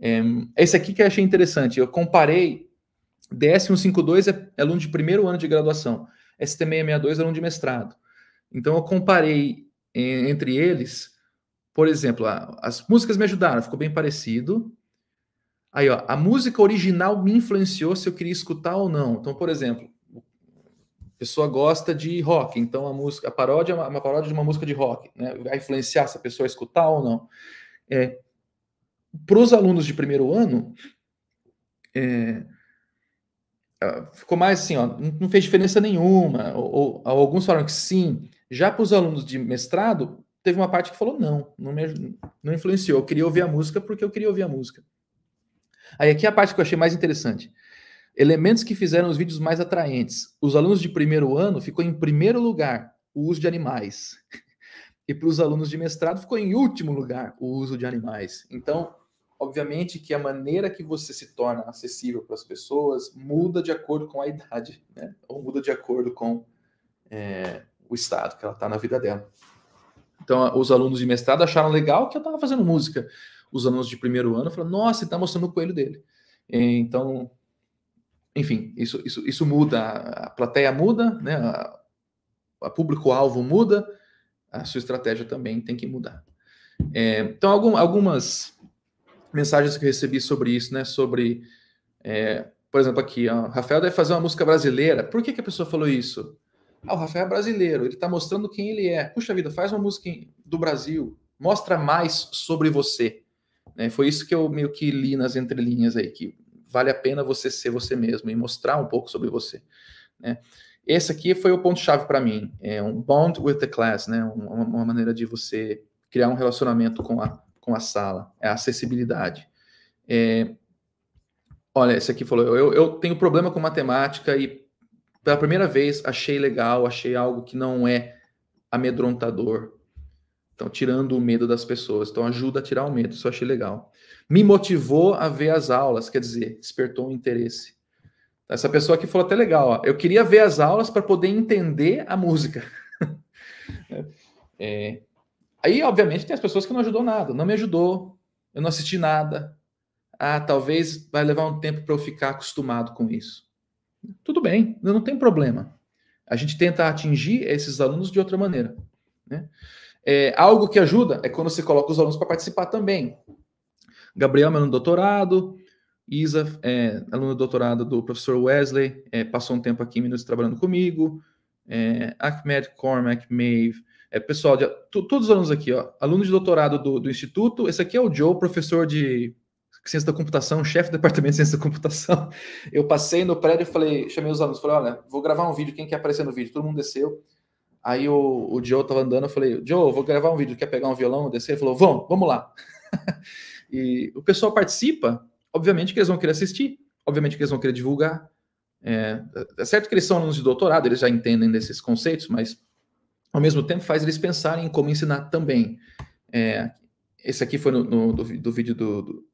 É, esse aqui que eu achei interessante. Eu comparei DS152 é, é aluno de primeiro ano de graduação, ST662 é aluno de mestrado. Então eu comparei é, entre eles por exemplo, as músicas me ajudaram, ficou bem parecido. Aí, ó, a música original me influenciou se eu queria escutar ou não. Então, por exemplo, a pessoa gosta de rock, então a música, a paródia é uma, uma paródia de uma música de rock, né? Vai influenciar se a pessoa escutar ou não. É, Para os alunos de primeiro ano, é, ficou mais assim, ó, não fez diferença nenhuma. Ou, ou alguns falaram que sim. Já para os alunos de mestrado, teve uma parte que falou: não, não me não influenciou. Eu queria ouvir a música porque eu queria ouvir a música. Aí aqui é a parte que eu achei mais interessante. Elementos que fizeram os vídeos mais atraentes. Os alunos de primeiro ano ficou em primeiro lugar o uso de animais. E para os alunos de mestrado ficou em último lugar o uso de animais. Então, obviamente que a maneira que você se torna acessível para as pessoas muda de acordo com a idade, né? Ou muda de acordo com é, o estado que ela está na vida dela. Então, os alunos de mestrado acharam legal que eu estava fazendo música. Os alunos de primeiro ano falaram, nossa, ele está mostrando o coelho dele. Então, enfim, isso, isso, isso muda, a plateia muda, né? a, a público-alvo muda, a sua estratégia também tem que mudar. É, então, algum, algumas mensagens que eu recebi sobre isso, né? Sobre, é, por exemplo, aqui, ó, Rafael deve fazer uma música brasileira. Por que, que a pessoa falou isso? Ah, o Rafael é brasileiro, ele está mostrando quem ele é. Puxa vida, faz uma música do Brasil, mostra mais sobre você. Né? Foi isso que eu meio que li nas entrelinhas aí, que vale a pena você ser você mesmo e mostrar um pouco sobre você. Né? Esse aqui foi o ponto-chave para mim, é um bond with the class, né? Uma, uma, maneira de você criar um relacionamento com a, com a sala, é a acessibilidade. É... Olha, esse aqui falou, eu, eu tenho problema com matemática e pela primeira vez, achei legal, achei algo que não é amedrontador. Então, tirando o medo das pessoas. Então, ajuda a tirar o medo, isso eu achei legal. Me motivou a ver as aulas, quer dizer, despertou um interesse. Essa pessoa aqui falou até legal, ó, eu queria ver as aulas para poder entender a música. é. Aí, obviamente, tem as pessoas que não ajudou nada, não me ajudou, eu não assisti nada. Ah, talvez vai levar um tempo para eu ficar acostumado com isso. Tudo bem, não tem problema. A gente tenta atingir esses alunos de outra maneira. Né? É, algo que ajuda é quando você coloca os alunos para participar também. Gabriel, meu é aluno doutorado, Isa, é, aluna do doutorado do professor Wesley, é, passou um tempo aqui em Minas trabalhando comigo, é, Ahmed, Cormac, Maeve, é, pessoal, de, todos os alunos aqui, ó, alunos de doutorado do, do, Instituto, esse aqui é o Joe, professor de ciência da computação, chefe do departamento de ciência da computação. Eu passei no prédio e falei, chamei os alunos, falei, olha, vou gravar um vídeo, quem quer aparecer no vídeo? Todo mundo desceu. Aí o, o Joe tava andando, eu falei, Joe, vou gravar um vídeo, quer pegar um violão, descer? Ele falou, vamos, vamos lá. e o pessoal participa, obviamente que eles vão querer assistir, obviamente que eles vão querer divulgar. É, é certo que eles são alunos de doutorado, eles já entendem desses conceitos, mas ao mesmo tempo faz eles pensarem em como ensinar também. É, esse aqui foi no, no do, do, vídeo do, do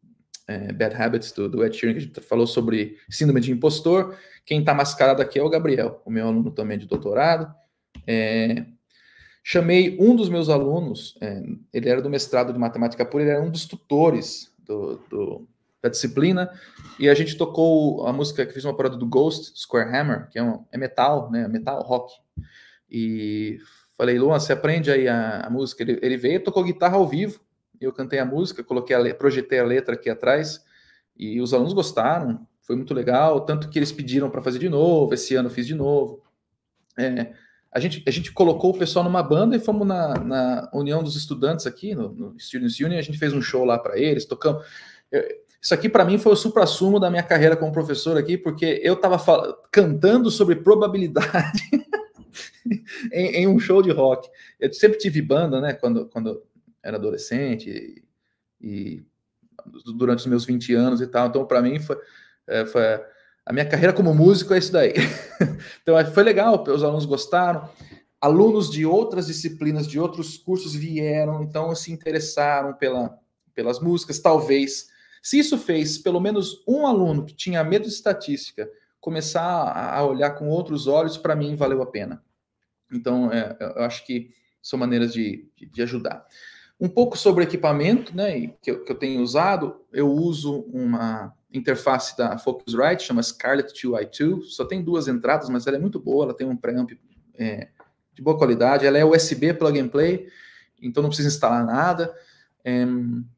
é, Bad Habits do, do Ed Sheeran, que a gente falou sobre síndrome de impostor. Quem está mascarado aqui é o Gabriel, o meu aluno também de doutorado. É, chamei um dos meus alunos, é, ele era do mestrado de matemática pura, ele era um dos tutores do, do, da disciplina, e a gente tocou a música que fiz uma parada do Ghost, Square Hammer, que é, um, é metal, né, metal rock. E falei, Luan, você aprende aí a, a música? Ele, ele veio, tocou guitarra ao vivo, eu cantei a música, coloquei a projetei a letra aqui atrás e os alunos gostaram, foi muito legal, tanto que eles pediram para fazer de novo, esse ano fiz de novo. É, a, gente, a gente colocou o pessoal numa banda e fomos na, na União dos Estudantes aqui, no, no Students Union, a gente fez um show lá para eles, tocamos... Eu, isso aqui para mim foi o supra-sumo da minha carreira como professor aqui, porque eu estava cantando sobre probabilidade em, em, um show de rock. Eu sempre tive banda, né? Quando, quando era adolescente e, e durante os meus 20 anos e tal. Então, para mim, foi, é, foi, a minha carreira como músico é isso daí. então, é, foi legal, os alunos gostaram. Alunos de outras disciplinas, de outros cursos vieram, então se interessaram pela, pelas músicas. Talvez, se isso fez pelo menos um aluno que tinha medo de estatística começar a olhar com outros olhos, para mim valeu a pena. Então, é, eu acho que são maneiras de, de, de ajudar. Um pouco sobre equipamento, né, que eu, que eu tenho usado, eu uso uma interface da Focusrite, chama Scarlett 2i2, só tem duas entradas, mas ela é muito boa, ela tem um preamp é, de boa qualidade, ela é USB plug and play, então não precisa instalar nada, é,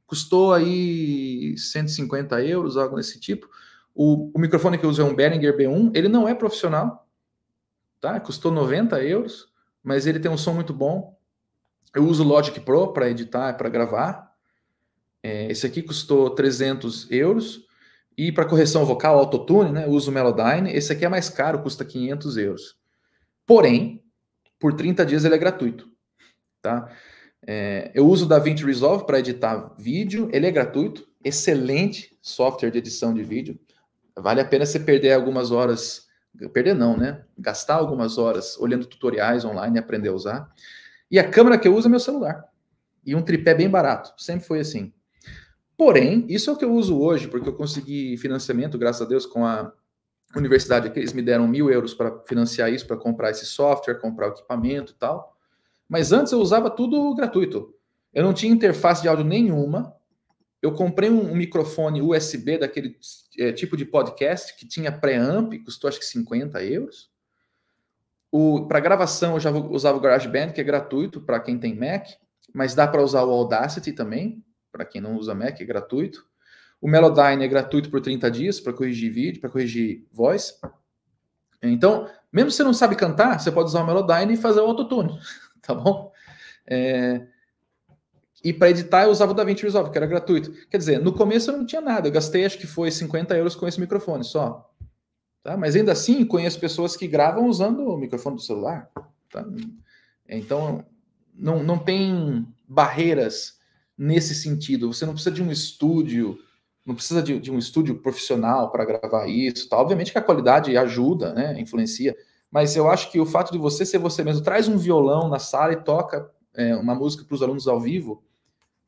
custou aí 150 euros, algo desse tipo, o, o microfone que eu uso é um Behringer B1, ele não é profissional, tá? custou 90 euros, mas ele tem um som muito bom, eu uso Logic Pro para editar, para gravar. É, esse aqui custou 300 euros. E para correção vocal, autotune, né? Eu uso Melodyne. Esse aqui é mais caro, custa 500 euros. Porém, por 30 dias ele é gratuito, tá? É, eu uso o DaVinci Resolve para editar vídeo, ele é gratuito, excelente software de edição de vídeo. Vale a pena você perder algumas horas, perder não, né? Gastar algumas horas olhando tutoriais online e aprender a usar. E a câmera que eu uso é meu celular. E um tripé bem barato. Sempre foi assim. Porém, isso é o que eu uso hoje, porque eu consegui financiamento, graças a Deus, com a universidade que Eles me deram mil euros para financiar isso, para comprar esse software, comprar o equipamento e tal. Mas antes eu usava tudo gratuito. Eu não tinha interface de áudio nenhuma. Eu comprei um, um microfone USB daquele é, tipo de podcast que tinha pré-amp, custou acho que 50 euros. Para gravação, eu já usava o GarageBand, que é gratuito para quem tem Mac, mas dá para usar o Audacity também, para quem não usa Mac, é gratuito. O Melodyne é gratuito por 30 dias para corrigir vídeo, para corrigir voz. Então, mesmo se você não sabe cantar, você pode usar o Melodyne e fazer o autotune, tá bom? É... E para editar, eu usava o DaVinci Resolve, que era gratuito. Quer dizer, no começo eu não tinha nada, eu gastei acho que foi 50 euros com esse microfone só. Tá? Mas ainda assim, conheço pessoas que gravam usando o microfone do celular. Tá? Então, não, não tem barreiras nesse sentido. Você não precisa de um estúdio, não precisa de, de um estúdio profissional para gravar isso. Tá? Obviamente que a qualidade ajuda, né? influencia. Mas eu acho que o fato de você ser você mesmo, traz um violão na sala e toca é, uma música para os alunos ao vivo,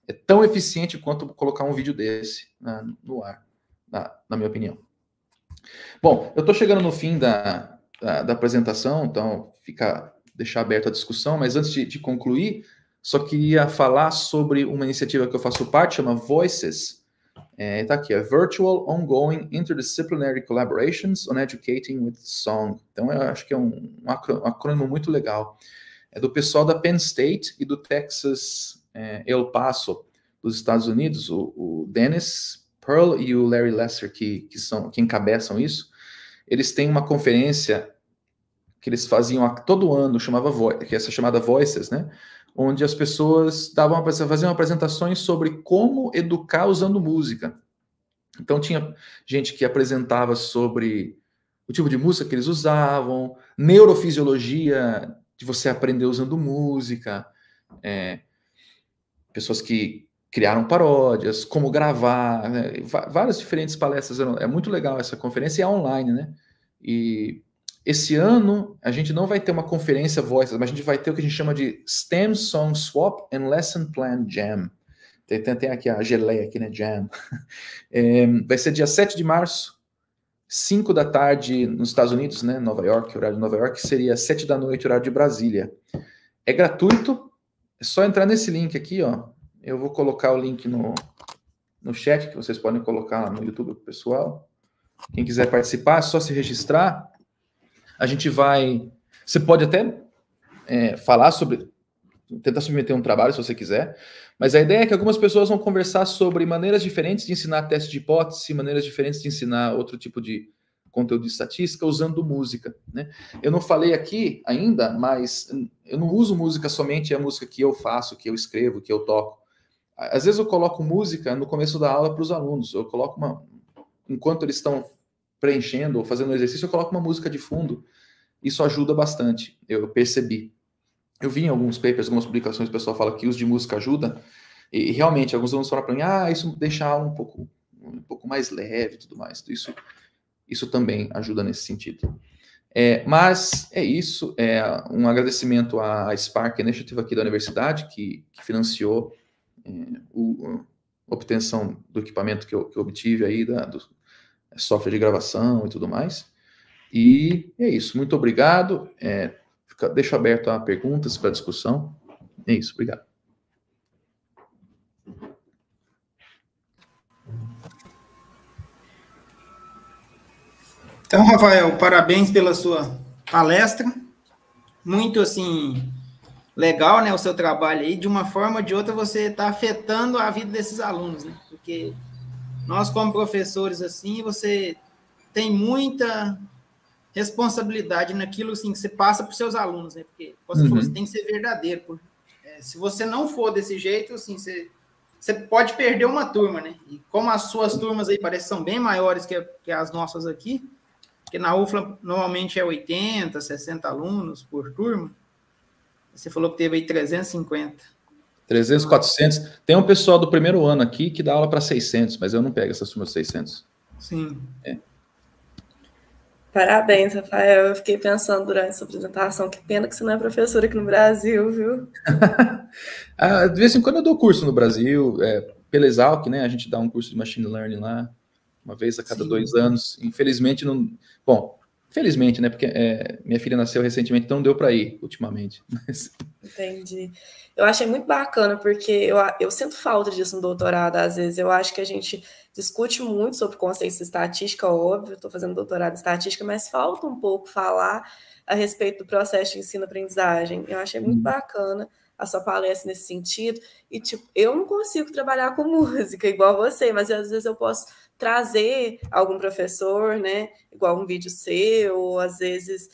é tão eficiente quanto colocar um vídeo desse né, no ar, na, na minha opinião. Bom, eu estou chegando no fim da, da, da, apresentação, então fica deixar aberta a discussão, mas antes de, de, concluir, só queria falar sobre uma iniciativa que eu faço parte, chama Voices. Está é, tá aqui, é Virtual Ongoing Interdisciplinary Collaborations on Educating with Song. Então, eu acho que é um, um acrônimo muito legal. É do pessoal da Penn State e do Texas é, El Paso, dos Estados Unidos, o, o Dennis Pearl e o Larry Lester, que, que, são, que encabeçam isso, eles têm uma conferência que eles faziam a, todo ano, chamava que é essa chamada Voices, né? Onde as pessoas davam faziam apresentações sobre como educar usando música. Então tinha gente que apresentava sobre o tipo de música que eles usavam, neurofisiologia de você aprender usando música, é, pessoas que criaram paródias, como gravar, né? várias diferentes palestras. É muito legal essa conferência e é online, né? E esse ano a gente não vai ter uma conferência Voices, mas a gente vai ter o que a gente chama de STEM Song Swap and Lesson Plan Jam. Tem, tem, aqui a geleia aqui, né? Jam. É, vai ser dia 7 de março, 5 da tarde nos Estados Unidos, né? Nova York, horário de Nova York, seria 7 da noite, horário de Brasília. É gratuito, é só entrar nesse link aqui, ó, eu vou colocar o link no, no chat, que vocês podem colocar lá no YouTube o pessoal. Quem quiser participar, é só se registrar. A gente vai. Você pode até é, falar sobre. Tentar submeter um trabalho se você quiser. Mas a ideia é que algumas pessoas vão conversar sobre maneiras diferentes de ensinar teste de hipótese, maneiras diferentes de ensinar outro tipo de conteúdo de estatística usando música. Né? Eu não falei aqui ainda, mas eu não uso música somente, é a música que eu faço, que eu escrevo, que eu toco. Às vezes eu coloco música no começo da aula para os alunos. Eu coloco uma. Enquanto eles estão preenchendo ou fazendo o exercício, eu coloco uma música de fundo. Isso ajuda bastante, eu percebi. Eu vi em alguns papers, algumas publicações, o pessoal fala que o uso de música ajuda. E realmente, alguns alunos falam para mim: ah, isso deixa a aula um pouco, um pouco mais leve e tudo mais. Isso, isso também ajuda nesse sentido. É, mas é isso. É um agradecimento à Spark Initiative aqui da universidade, que, que financiou o, obtenção do equipamento que eu, que eu obtive aí, da, do software de gravação e tudo mais. E é isso. Muito obrigado. É, fica, deixo aberto a perguntas para discussão. É isso. Obrigado. Então, Rafael, parabéns pela sua palestra. Muito assim legal, né, o seu trabalho aí, de uma forma ou de outra você está afetando a vida desses alunos, né? Porque nós como professores assim, você tem muita responsabilidade naquilo assim, que você passa para os seus alunos, né? Porque você, uhum. falou, você tem que ser verdadeiro. Porque, é, se você não for desse jeito, assim, você, você pode perder uma turma, né? E como as suas turmas aí parecem são bem maiores que, que as nossas aqui, que na UFLA normalmente é 80, 60 alunos por turma, você falou que teve aí 350. 300, 400. Tem um pessoal do primeiro ano aqui que dá aula para 600, mas eu não pego essa soma de 600. Sim. É. Parabéns, Rafael. Eu fiquei pensando durante essa apresentação, que pena que você não é professora aqui no Brasil, viu? Ah, de vez em quando eu dou curso no Brasil, é, pela Exalc, né? A gente dá um curso de Machine Learning lá, uma vez a cada Sim. dois anos. Infelizmente, não. Bom, Felizmente, né? Porque é, minha filha nasceu recentemente, então deu para ir ultimamente. Mas... Entendi. Eu achei muito bacana, porque eu, eu sinto falta disso no doutorado, às vezes. Eu acho que a gente discute muito sobre conceitos de estatística, óbvio, estou fazendo doutorado em estatística, mas falta um pouco falar a respeito do processo de ensino-aprendizagem. Eu achei muito hum. bacana a sua palestra nesse sentido. E, tipo, eu não consigo trabalhar com música igual você, mas às vezes eu posso trazer algum professor, né, igual um vídeo seu, ou às vezes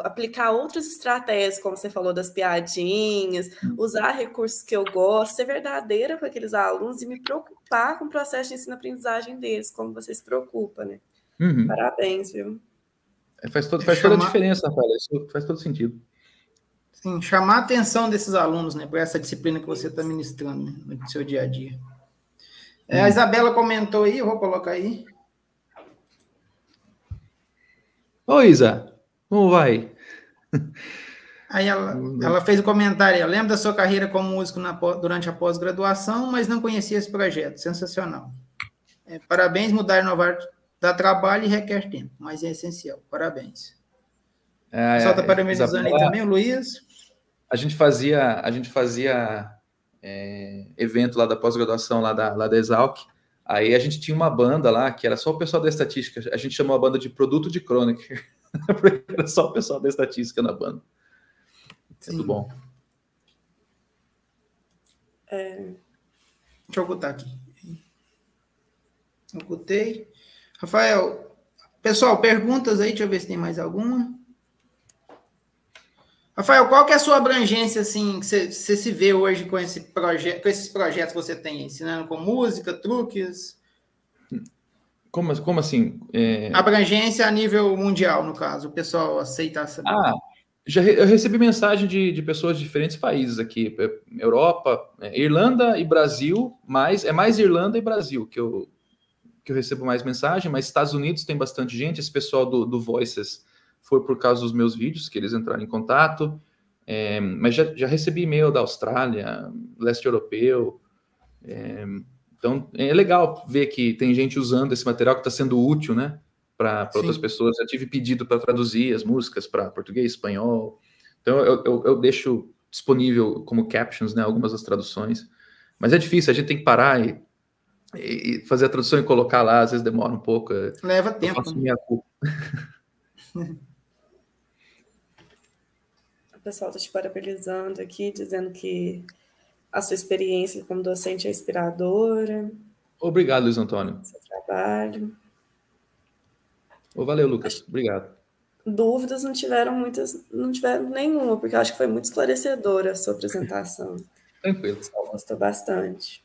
aplicar outras estratégias, como você falou das piadinhas, uhum. usar recursos que eu gosto, ser verdadeira com aqueles alunos e me preocupar com o processo de ensino-aprendizagem deles, como você se preocupa, né? Uhum. Parabéns, viu? É, faz, todo, é faz chamar... toda a diferença, Rafael, isso faz todo sentido. Sim, chamar a atenção desses alunos, né, Por essa disciplina que você está ministrando né, no seu dia a dia. É, a hum. Isabela comentou aí, eu vou colocar aí. Oi, Isa, como vai? Aí ela, ela fez o um comentário, eu lembro da sua carreira como músico na, durante a pós-graduação, mas não conhecia esse projeto, sensacional. É, parabéns, mudar e inovar dá trabalho e requer tempo, mas é essencial, parabéns. É, pessoal está é, parabenizando aí também o Luiz. A gente fazia, a gente fazia é, evento lá da pós-graduação, lá da, lá da Exalc. Aí a gente tinha uma banda lá, que era só o pessoal da estatística. A gente chamou a banda de Produto de Crônica, porque era só o pessoal da estatística na banda. Sim. bom. É... Deixa eu botar aqui. Eu Rafael, pessoal, perguntas aí, deixa eu ver se tem mais alguma. Rafael, qual que é a sua abrangência, assim, que você se vê hoje com, esse projeto, com esses projetos que você tem, ensinando com música, truques? Como, como assim? É... Abrangência a nível mundial, no caso, o pessoal aceita essa... Ah, já re eu recebi mensagem de, de pessoas de diferentes países aqui, é, Europa, é, Irlanda e Brasil, mas é mais Irlanda e Brasil que eu, que eu recebo mais mensagem, mas Estados Unidos tem bastante gente, esse pessoal do, do Voices foi por causa dos meus vídeos que eles entraram em contato. É, mas já, já recebi e-mail da Austrália, leste europeu. É, então é legal ver que tem gente usando esse material que está sendo útil, né? Para outras pessoas. Já tive pedido para traduzir as músicas para português, espanhol. Então eu, eu, eu, deixo disponível como captions, né? Algumas das traduções. Mas é difícil, a gente tem que parar e, e fazer a tradução e colocar lá. Às vezes demora um pouco. É, Leva tempo. Eu faço né? minha culpa. pessoal está te parabenizando aqui, dizendo que a sua experiência como docente é inspiradora. Obrigado, Luiz Antônio. Seu trabalho. Oh, valeu, Lucas. Acho... Obrigado. Dúvidas não tiveram muitas, não tiveram nenhuma, porque eu acho que foi muito esclarecedora a sua apresentação. Tranquilo. gostou bastante.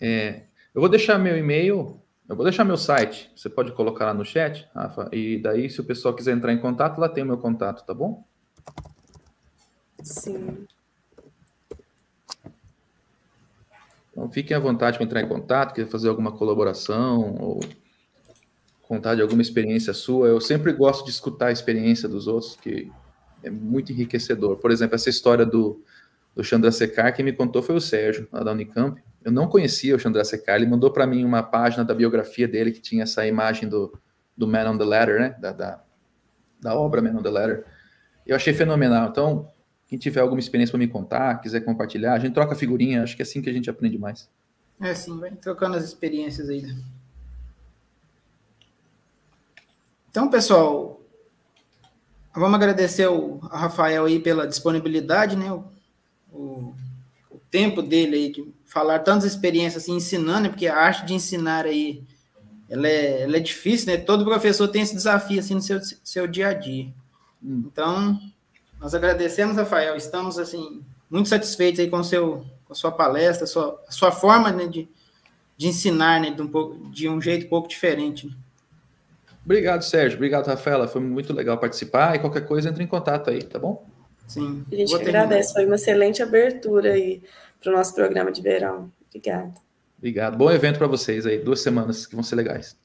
É, eu vou deixar meu e-mail, eu vou deixar meu site, você pode colocar lá no chat, Rafa, e daí se o pessoal quiser entrar em contato, lá tem o meu contato, tá bom? Sim. Então fiquem à vontade para entrar em contato, quer fazer alguma colaboração ou contar de alguma experiência sua. Eu sempre gosto de escutar a experiência dos outros, que é muito enriquecedor. Por exemplo, essa história do, do Chandra Sekar, quem me contou foi o Sérgio, lá da Unicamp. Eu não conhecia o Chandra Sekar, ele mandou para mim uma página da biografia dele que tinha essa imagem do, do Man on the Ladder, né? Da, da, da obra Man on the Ladder. Eu achei fenomenal. Então, quem tiver alguma experiência para me contar, quiser compartilhar, a gente troca figurinha, acho que é assim que a gente aprende mais. É sim, vai trocando as experiências aí. Então, pessoal, vamos agradecer ao Rafael aí pela disponibilidade, né? O, o, o tempo dele aí de falar tantas experiências assim, ensinando, né? porque a arte de ensinar aí ela é, ela é difícil, né? Todo professor tem esse desafio assim no seu, seu dia a dia. Hum. Então, nós agradecemos, Rafael. Estamos assim muito satisfeitos aí com seu com a sua palestra, a sua, a sua forma né, de, de ensinar né, de, um pouco, de um jeito um pouco diferente. Obrigado, Sérgio. Obrigado, Rafaela. Foi muito legal participar. E qualquer coisa, entre em contato aí, tá bom? Sim. A gente agradece. Foi uma excelente abertura aí para o nosso programa de verão. Obrigado. Obrigado. Bom evento para vocês aí. Duas semanas que vão ser legais.